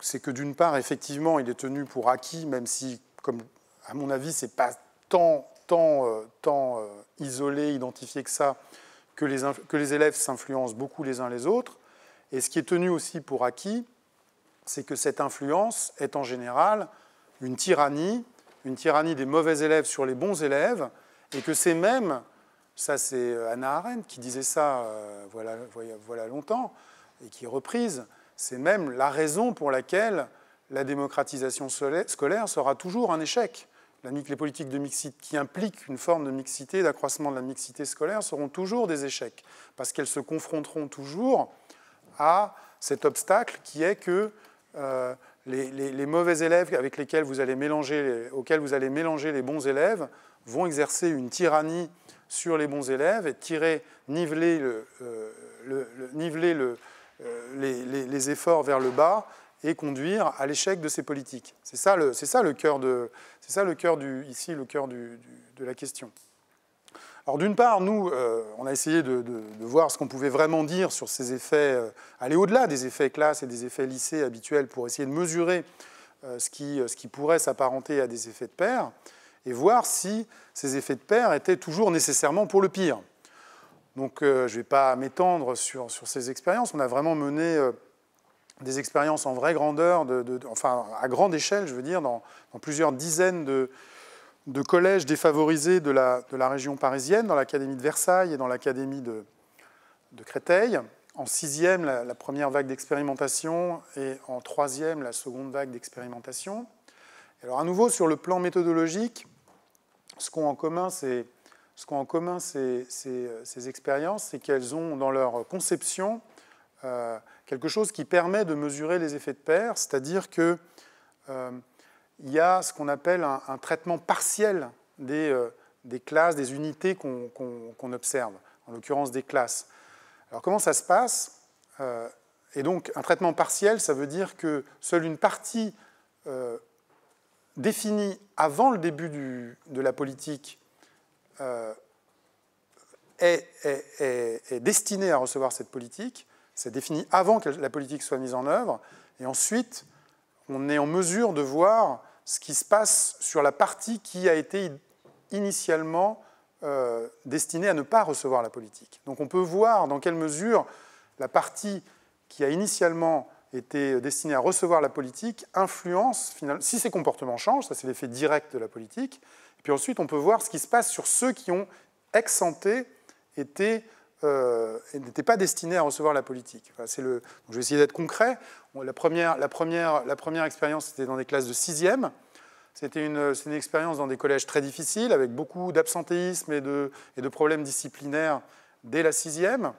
c'est que d'une part, effectivement, il est tenu pour acquis, même si, comme à mon avis, c'est pas tant, euh, euh, isolé, identifié que ça, que les, élèves s'influencent beaucoup les uns les autres. Et ce qui est tenu aussi pour acquis, c'est que cette influence est en général une tyrannie, une tyrannie des mauvais élèves sur les bons élèves, et que c'est même, ça c'est euh, Anna Arendt qui disait ça voilà, voilà, longtemps, et qui est reprise, c'est même la raison pour laquelle la démocratisation scolaire sera toujours un échec. Les politiques de mixité qui impliquent une forme de mixité, d'accroissement de la mixité scolaire seront toujours des échecs, parce qu'elles se confronteront toujours à cet obstacle qui est que euh, les, mauvais élèves avec lesquels vous allez mélanger, auxquels vous allez mélanger les bons élèves vont exercer une tyrannie sur les bons élèves et tirer, niveler euh, niveler le, euh, les, efforts vers le bas et conduire à l'échec de ces politiques. C'est ça, le, cœur, de, ça le du, ici le cœur de la question. Alors d'une part, nous, euh, on a essayé de, voir ce qu'on pouvait vraiment dire sur ces effets, euh, aller au-delà des effets classes et des effets lycées habituels pour essayer de mesurer ce, qui, ce, qui, pourrait s'apparenter à des effets de pair et voir si ces effets de pair étaient toujours nécessairement pour le pire. Donc euh, je ne vais pas m'étendre sur, ces expériences. On a vraiment mené euh, des expériences en vraie grandeur, enfin à grande échelle, je veux dire, dans, plusieurs dizaines de, collèges défavorisés de la, région parisienne, dans l'Académie de Versailles et dans l'Académie de, Créteil. En sixième, la, première vague d'expérimentation et en troisième, la seconde vague d'expérimentation. Alors à nouveau, sur le plan méthodologique, ce a en commun c'est ce qu'ont en commun ces, ces, expériences, c'est qu'elles ont dans leur conception euh, quelque chose qui permet de mesurer les effets de pair, c'est-à-dire qu'il euh, y a ce qu'on appelle un, traitement partiel euh, des, classes, des unités qu'on observe, en l'occurrence des classes. Alors comment ça se passe Et donc un traitement partiel, ça veut dire que seule une partie définie avant le début de la politique euh, est, destinée à recevoir cette politique. C'est défini avant que la politique soit mise en œuvre. Et ensuite, on est en mesure de voir ce qui se passe sur la partie qui a été initialement euh, destinée à ne pas recevoir la politique. Donc on peut voir dans quelle mesure la partie qui a initialement été destinée à recevoir la politique influence, si ses comportements changent, ça c'est l'effet direct de la politique, puis ensuite, on peut voir ce qui se passe sur ceux qui ont ex ante euh, n'étaient pas destinés à recevoir la politique. c'est le... je vais essayer d'être concret. La première, la première, la première expérience, c'était dans des classes de sixième. C'était une, une, expérience dans des collèges très difficiles, avec beaucoup d'absentéisme et de, et de, problèmes disciplinaires dès la sixième.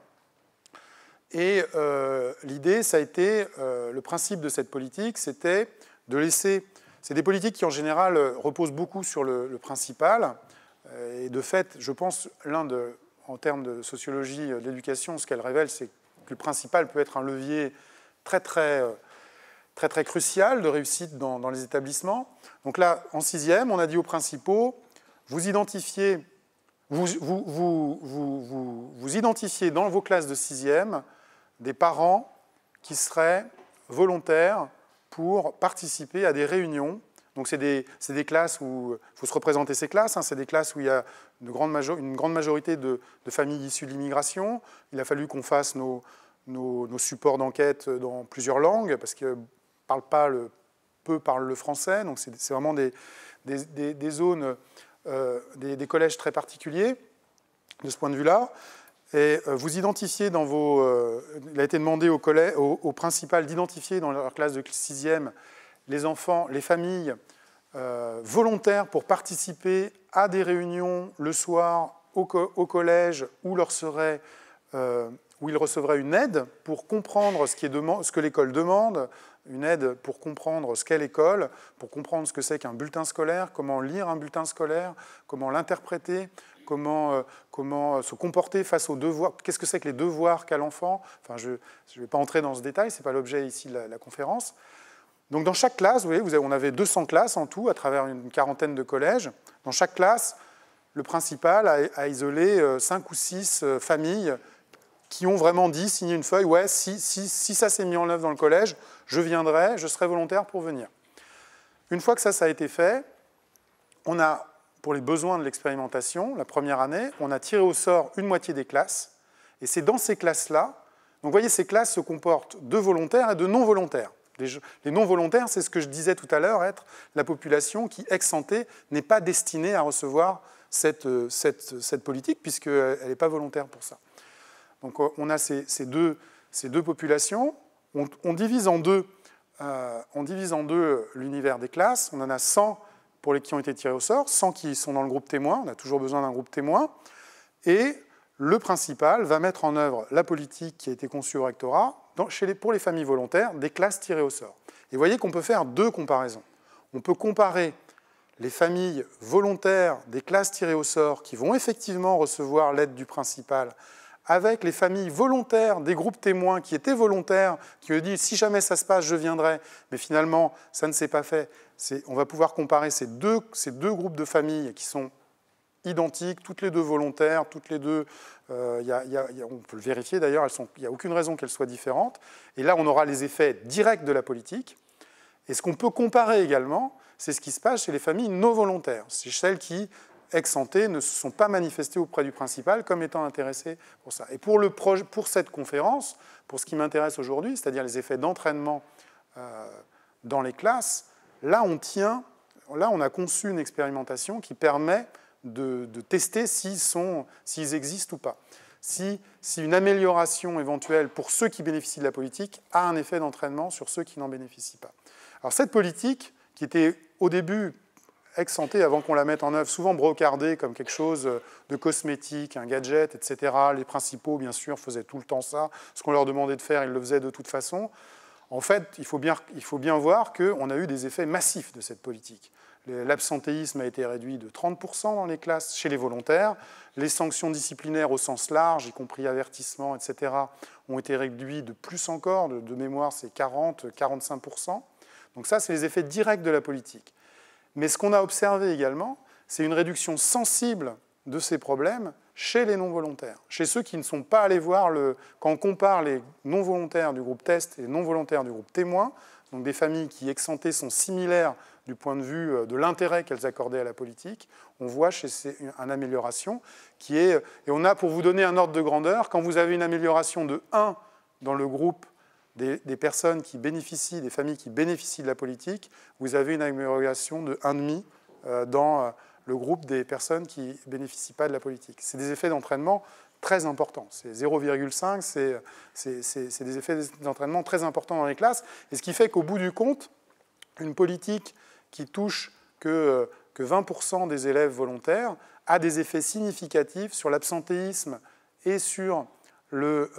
Et euh, l'idée, ça a été, euh, le principe de cette politique, c'était de laisser c'est des politiques qui, en général, reposent beaucoup sur le, principal. Euh, et de fait, je pense, l'un en termes de sociologie euh, de l'éducation, ce qu'elle révèle, c'est que le principal peut être un levier très, très, euh, très, très crucial de réussite dans, les établissements. Donc là, en sixième, on a dit aux principaux, vous vous identifiez dans vos classes de sixième des parents qui seraient volontaires pour participer à des réunions. Donc c'est des, classes où il faut se représenter ces classes, hein. c'est des classes où il y a une grande, majorité de, familles issues de l'immigration. Il a fallu qu'on fasse nos, supports d'enquête dans plusieurs langues, parce que parle pas le, peu parlent le français, donc c'est vraiment des, zones, euh, des, collèges très particuliers de ce point de vue-là. Et euh, vous identifiez dans vos. Euh, il a été demandé aux, principal aux principales d'identifier dans leur classe de 6e les enfants, les familles euh, volontaires pour participer à des réunions le soir au, collège où, leur serait, où ils recevraient une aide pour comprendre ce, qui est ce que l'école demande, une aide pour comprendre ce qu'est l'école, pour comprendre ce que c'est qu'un bulletin scolaire, comment lire un bulletin scolaire, comment l'interpréter, comment, euh, comment euh, se comporter face aux devoirs, qu'est-ce que c'est que les devoirs qu'a l'enfant. Enfin, je ne vais pas entrer dans ce détail, ce n'est pas l'objet ici de la, conférence. Donc dans chaque classe, vous voyez, on avait 200 classes en tout, à travers une quarantaine de collèges. Dans chaque classe, le principal a, isolé 5 euh, ou 6 familles qui ont vraiment dit, signé une feuille, ouais, si, si ça s'est mis en œuvre dans le collège, je viendrai, je serai volontaire pour venir. Une fois que ça, ça a été fait, on a pour les besoins de l'expérimentation, la première année, on a tiré au sort une moitié des classes. Et c'est dans ces classes-là, donc vous voyez, ces classes se comportent de volontaires et de non volontaires. Les non volontaires, c'est ce que je disais tout à l'heure, être la population qui, ex santé n'est pas destinée à recevoir cette, euh, cette, cette politique, puisqu'elle euh, n'est pas volontaire pour ça. Donc euh, on a ces, deux, ces deux, populations. On, divise en deux, on divise en deux l'univers des classes. On en a 100 pour les qui ont été tirés au sort, sans qu'ils sont dans le groupe témoin, on a toujours besoin d'un groupe témoin, et le principal va mettre en œuvre la politique qui a été conçue au rectorat chez les, pour les familles volontaires des classes tirées au sort. Et vous voyez qu'on peut faire deux comparaisons. On peut comparer les familles volontaires des classes tirées au sort qui vont effectivement recevoir l'aide du principal avec les familles volontaires des groupes témoins qui étaient volontaires, qui ont dit si jamais ça se passe, je viendrai. Mais finalement, ça ne s'est pas fait. On va pouvoir comparer ces deux, groupes de familles qui sont identiques, toutes les deux volontaires, toutes les deux, on peut le vérifier d'ailleurs, il n'y a aucune raison qu'elles soient différentes. Et là, on aura les effets directs de la politique. Et ce qu'on peut comparer également, c'est ce qui se passe chez les familles non volontaires. C'est celles qui ex-santé ne se sont pas manifestés auprès du principal comme étant intéressés pour ça. Et pour, le pour cette conférence, pour ce qui m'intéresse aujourd'hui, c'est-à-dire les effets d'entraînement euh, dans les classes, là on tient, là on a conçu une expérimentation qui permet de, tester s'ils existent ou pas. Si, si, une amélioration éventuelle pour ceux qui bénéficient de la politique a un effet d'entraînement sur ceux qui n'en bénéficient pas. Alors cette politique, qui était au début ex-santé, avant qu'on la mette en œuvre, souvent brocardée comme quelque chose euh, de cosmétique, un gadget, etc. Les principaux, bien sûr, faisaient tout le temps ça. Ce qu'on leur demandait de faire, ils le faisaient de toute façon. En fait, il faut bien, il faut bien voir qu'on a eu des effets massifs de cette politique. L'absentéisme a été réduit de 30% dans les classes chez les volontaires. Les sanctions disciplinaires au sens large, y compris avertissements, etc., ont été réduites de plus encore. De, mémoire, c'est 40-45%. Donc ça, c'est les effets directs de la politique. Mais ce qu'on a observé également, c'est une réduction sensible de ces problèmes chez les non-volontaires, chez ceux qui ne sont pas allés voir le... Quand on compare les non-volontaires du groupe test et non-volontaires du groupe témoin, donc des familles qui, exemptées, sont similaires du point de vue euh, de l'intérêt qu'elles accordaient à la politique, on voit chez ces, une amélioration qui est... Et on a, pour vous donner un ordre de grandeur, quand vous avez une amélioration de 1 dans le groupe des, personnes qui bénéficient, des familles qui bénéficient de la politique, vous avez une amélioration de 1,5 euh, dans euh, le groupe des personnes qui ne bénéficient pas de la politique. C'est des effets d'entraînement très importants. C'est 0,5, c'est des effets d'entraînement très importants dans les classes. Et ce qui fait qu'au bout du compte, une politique qui touche que, euh, que 20% des élèves volontaires a des effets significatifs sur l'absentéisme et sur le...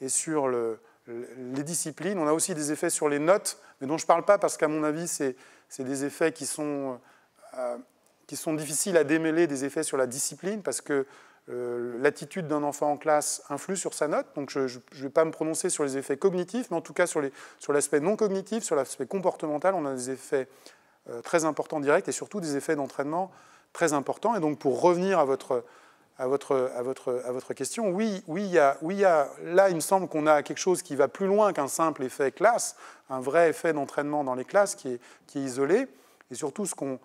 et sur le les disciplines. On a aussi des effets sur les notes, mais dont je ne parle pas parce qu'à mon avis, c'est des effets qui sont, euh, qui sont difficiles à démêler, des effets sur la discipline, parce que euh, l'attitude d'un enfant en classe influe sur sa note. Donc je ne vais pas me prononcer sur les effets cognitifs, mais en tout cas sur l'aspect sur non cognitif, sur l'aspect comportemental, on a des effets euh, très importants directs et surtout des effets d'entraînement très importants. Et donc pour revenir à votre à votre, à votre, à votre question. Oui, oui, il y a, oui il y a, là, il me semble qu'on a quelque chose qui va plus loin qu'un simple effet classe, un vrai effet d'entraînement dans les classes qui est, qui est isolé. Et surtout, ce qu'on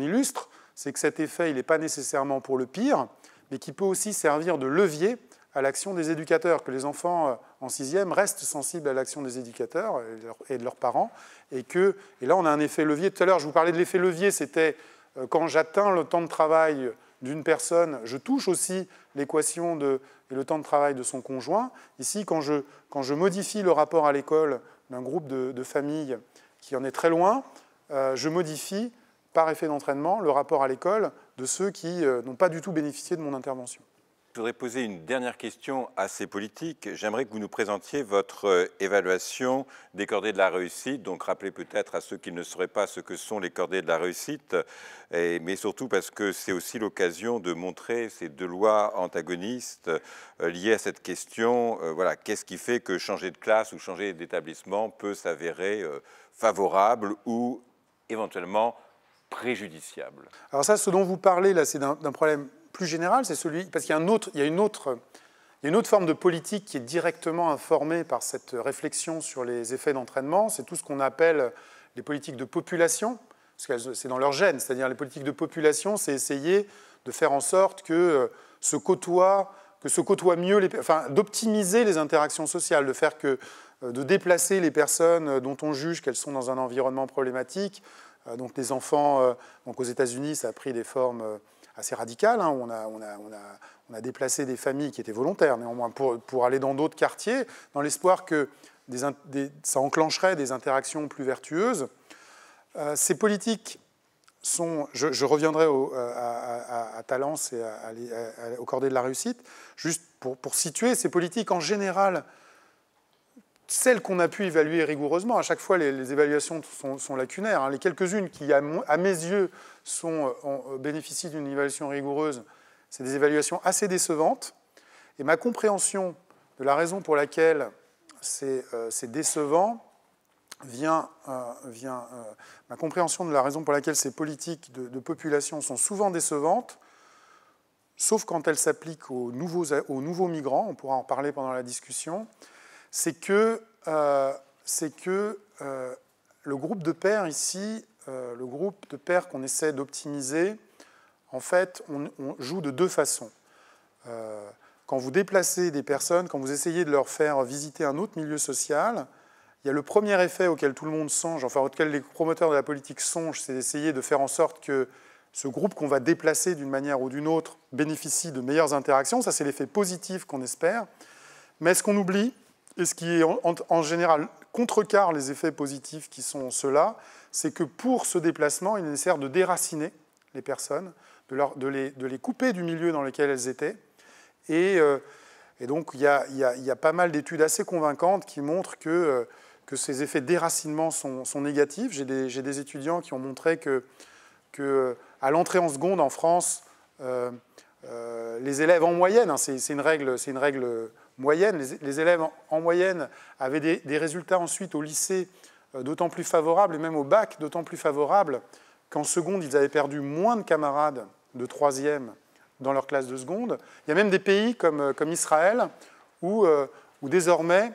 illustre, c'est que cet effet, il n'est pas nécessairement pour le pire, mais qui peut aussi servir de levier à l'action des éducateurs, que les enfants euh, en sixième restent sensibles à l'action des éducateurs et de leurs parents, et que, et là on a un effet levier. Tout à l'heure, je vous parlais de l'effet levier, c'était euh, quand j'atteins le temps de travail d'une personne, je touche aussi l'équation et le temps de travail de son conjoint. Ici, quand je, quand je modifie le rapport à l'école d'un groupe de, familles qui en est très loin, euh, je modifie par effet d'entraînement le rapport à l'école de ceux qui euh, n'ont pas du tout bénéficié de mon intervention. Je voudrais poser une dernière question à ces politiques. J'aimerais que vous nous présentiez votre euh, évaluation des cordées de la réussite. Donc, rappelez peut-être à ceux qui ne sauraient pas ce que sont les cordées de la réussite, mais surtout parce que c'est aussi l'occasion de montrer ces deux lois antagonistes euh, liées à cette question. Euh, voilà, qu'est-ce qui fait que changer de classe ou changer d'établissement peut s'avérer favorable ou éventuellement préjudiciable Alors ça, ce dont vous parlez là, c'est d'un problème plus général, c'est celui. Parce qu'il y a, une autre. une autre forme de politique qui est directement informée par cette réflexion sur les effets d'entraînement, c'est tout ce qu'on appelle les politiques de population, parce que c'est dans leur gène, c'est-à-dire les politiques de population, c'est essayer de faire en sorte que se côtoient, que se mieux les, enfin, d'optimiser les interactions sociales, de faire que, euh, de déplacer les personnes dont on juge qu'elles sont dans un environnement problématique. Euh, donc les enfants, euh, donc aux États-Unis, ça a pris des formes assez radicale. Hein. on, a, déplacé des familles qui étaient volontaires, néanmoins, pour, aller dans d'autres quartiers, dans l'espoir que ça enclencherait des interactions plus vertueuses. Euh, ces politiques sont, je, reviendrai euh, à, Talence et au Cordée de la réussite, juste pour situer ces politiques en général celles qu'on a pu évaluer rigoureusement, à chaque fois les, évaluations sont, lacunaires, hein. les quelques-unes qui, à, mes yeux, euh, euh, bénéficient d'une évaluation rigoureuse, c'est des évaluations assez décevantes. Et ma compréhension de la raison pour laquelle c'est euh, décevant vient, ma compréhension de la raison pour laquelle ces politiques de, population sont souvent décevantes, sauf quand elles s'appliquent aux nouveaux migrants, on pourra en parler pendant la discussion, c'est que, euh, que euh, le groupe de pairs ici, euh, le groupe de pairs qu'on essaie d'optimiser, en fait, on, on, joue de deux façons. quand vous déplacez des personnes, quand vous essayez de leur faire visiter un autre milieu social, il y a le premier effet auquel tout le monde songe, enfin auquel les promoteurs de la politique songent, c'est d'essayer de faire en sorte que ce groupe qu'on va déplacer d'une manière ou d'une autre bénéficie de meilleures interactions. Ça, c'est l'effet positif qu'on espère. Mais ce qu'on oublie, et ce qui, en, en général, contrecarre les effets positifs qui sont ceux-là, c'est que pour ce déplacement, il est nécessaire de déraciner les personnes, de, leur, de, les, de les, couper du milieu dans lequel elles étaient. Et, euh, donc, il y, y a, pas mal d'études assez convaincantes qui montrent que, euh, que ces effets déracinement sont, sont négatifs. J'ai des, des, étudiants qui ont montré que, que euh, à l'entrée en seconde en France, les élèves en moyenne, hein, c'est une règle, une règle moyenne. Les, élèves en, moyenne avaient des, résultats ensuite au lycée euh, d'autant plus favorables, et même au bac d'autant plus favorables qu'en seconde, ils avaient perdu moins de camarades de troisième dans leur classe de seconde. Il y a même des pays comme, euh, Israël où, euh, désormais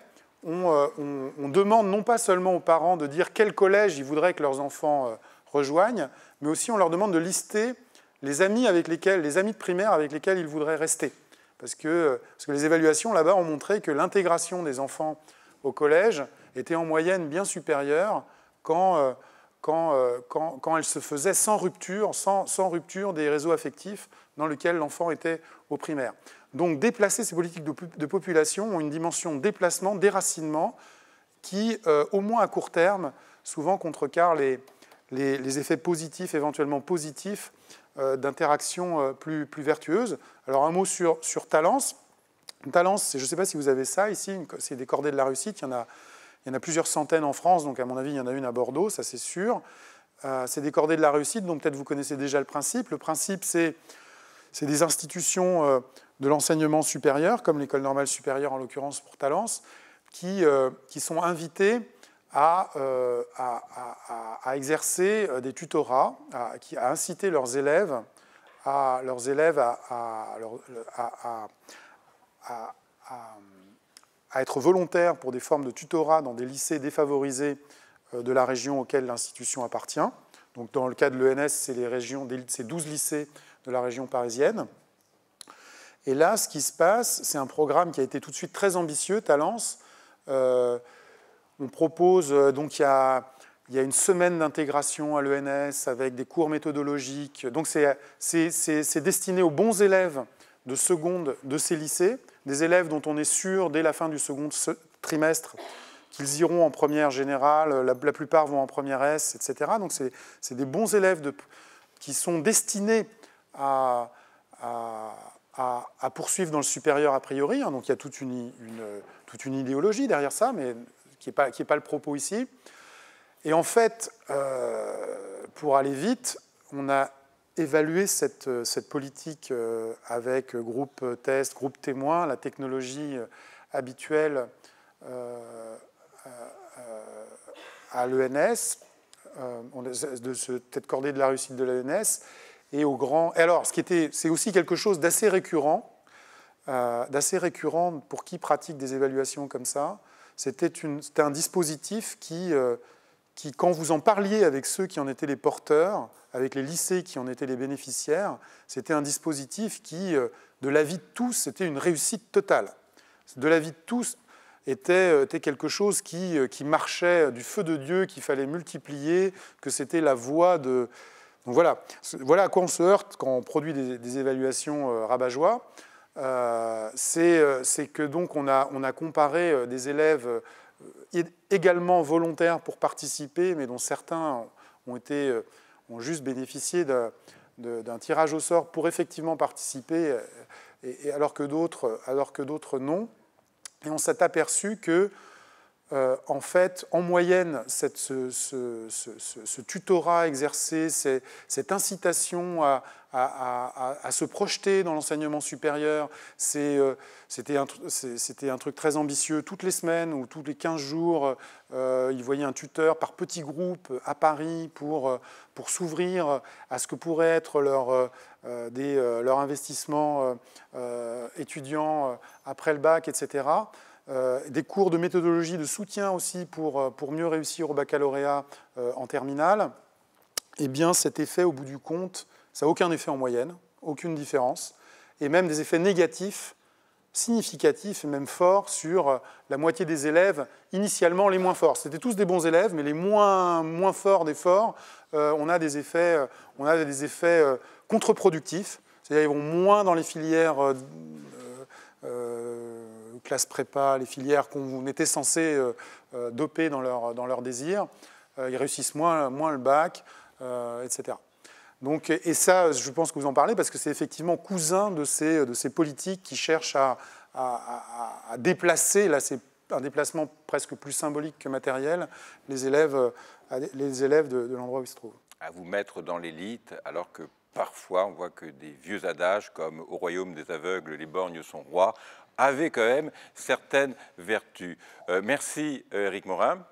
on, on, demande non pas seulement aux parents de dire quel collège ils voudraient que leurs enfants rejoignent, mais aussi on leur demande de lister les amis avec lesquels, les amis de primaire avec lesquels ils voudraient rester. Parce que, que les évaluations là-bas ont montré que l'intégration des enfants au collège était en moyenne bien supérieure quand, euh, euh, elle se faisait sans rupture, sans, rupture des réseaux affectifs dans lesquels l'enfant était au primaire. Donc déplacer ces politiques de, population ont une dimension déplacement, déracinement, qui, euh, au moins à court terme, souvent contrecarre les, les effets positifs, éventuellement positifs, euh, d'interaction euh, plus, plus vertueuse. Alors un mot sur, sur Talence. Talence, je ne sais pas si vous avez ça ici, c'est des cordées de la réussite, il y, en a, il y en a plusieurs centaines en France, donc à mon avis il y en a une à Bordeaux, ça c'est sûr. Euh, c'est des cordées de la réussite, donc peut-être vous connaissez déjà le principe. Le principe c'est des institutions de l'enseignement supérieur, comme l'école normale supérieure en l'occurrence pour Talence, qui, qui sont invitées euh, à, exercer euh, des tutorats, à, qui, a inciter leurs élèves à, leurs élèves à, être volontaires pour des formes de tutorat dans des lycées défavorisés euh, de la région auquel l'institution appartient. Donc, dans le cas de l'ENS, c'est les régions, c'est 12 lycées de la région parisienne. Et là, ce qui se passe, c'est un programme qui a été tout de suite très ambitieux, Talence, on propose, euh, donc il y a, il une semaine d'intégration à l'ENS avec des cours méthodologiques. Donc c'est destiné aux bons élèves de seconde de ces lycées, des élèves dont on est sûr dès la fin du second trimestre qu'ils iront en première générale, la, plupart vont en première S, etc. Donc c'est des bons élèves de, qui sont destinés à, à, poursuivre dans le supérieur a priori. Hein. Donc il y a toute une, une, toute une idéologie derrière ça, mais qui n'est pas, pas le propos ici. Et en fait, euh, pour aller vite, on a évalué cette, politique euh, avec groupe test, groupe témoin, la technologie euh, habituelle à l'ENS, de se tête cordée de la réussite de l'ENS, et au grand. alors, ce c'est aussi quelque chose d'assez récurrent, d'assez récurrent pour qui pratique des évaluations comme ça c'était un dispositif euh, qui, quand vous en parliez avec ceux qui en étaient les porteurs, avec les lycées qui en étaient les bénéficiaires, c'était un dispositif qui, euh, de l'avis de tous, c'était une réussite totale. De l'avis de tous, était, euh, quelque chose qui, marchait du feu de Dieu, qu'il fallait multiplier, que c'était la voie de... voilà, voilà à quoi on se heurte quand on produit des, des évaluations rabat euh, euh, c'est que donc on a, comparé euh, des élèves également volontaires pour participer, mais dont certains ont, juste bénéficié d'un tirage au sort pour effectivement participer, et, et alors que d'autres non. Et on s'est aperçu que euh, en fait, en moyenne, ce, tutorat exercé, cette, incitation à, se projeter dans l'enseignement supérieur, euh, c'était un, truc très ambitieux. Toutes les semaines ou tous les 15 jours, euh, ils voyaient un tuteur par petits groupe à Paris pour, s'ouvrir à ce que pourrait être leur, des, leur investissement étudiant après le bac, etc. Euh, des cours de méthodologie de soutien aussi pour, euh, pour mieux réussir au baccalauréat euh, en terminale, eh bien cet effet, au bout du compte, ça n'a aucun effet en moyenne, aucune différence, et même des effets négatifs significatifs et même forts sur la moitié des élèves, initialement les moins forts. C'était tous des bons élèves, mais les moins, moins forts des forts, on a des effets, effets contre-productifs, c'est-à-dire ils vont moins dans les filières classes prépa, les filières qu'on était censé euh, euh, doper dans leur, dans leur désir, euh, ils réussissent moins, moins le bac, etc. Donc, et ça, je pense que vous en parlez parce que c'est effectivement cousin de ces, de ces politiques qui cherchent à, à, déplacer, là c'est un déplacement presque plus symbolique que matériel, les élèves, les élèves de, de l'endroit où ils se trouvent. À vous mettre dans l'élite alors que parfois on voit que des vieux adages comme au royaume des aveugles les borgnes sont rois avait quand même certaines vertus. Euh, merci Eric euh, Morin.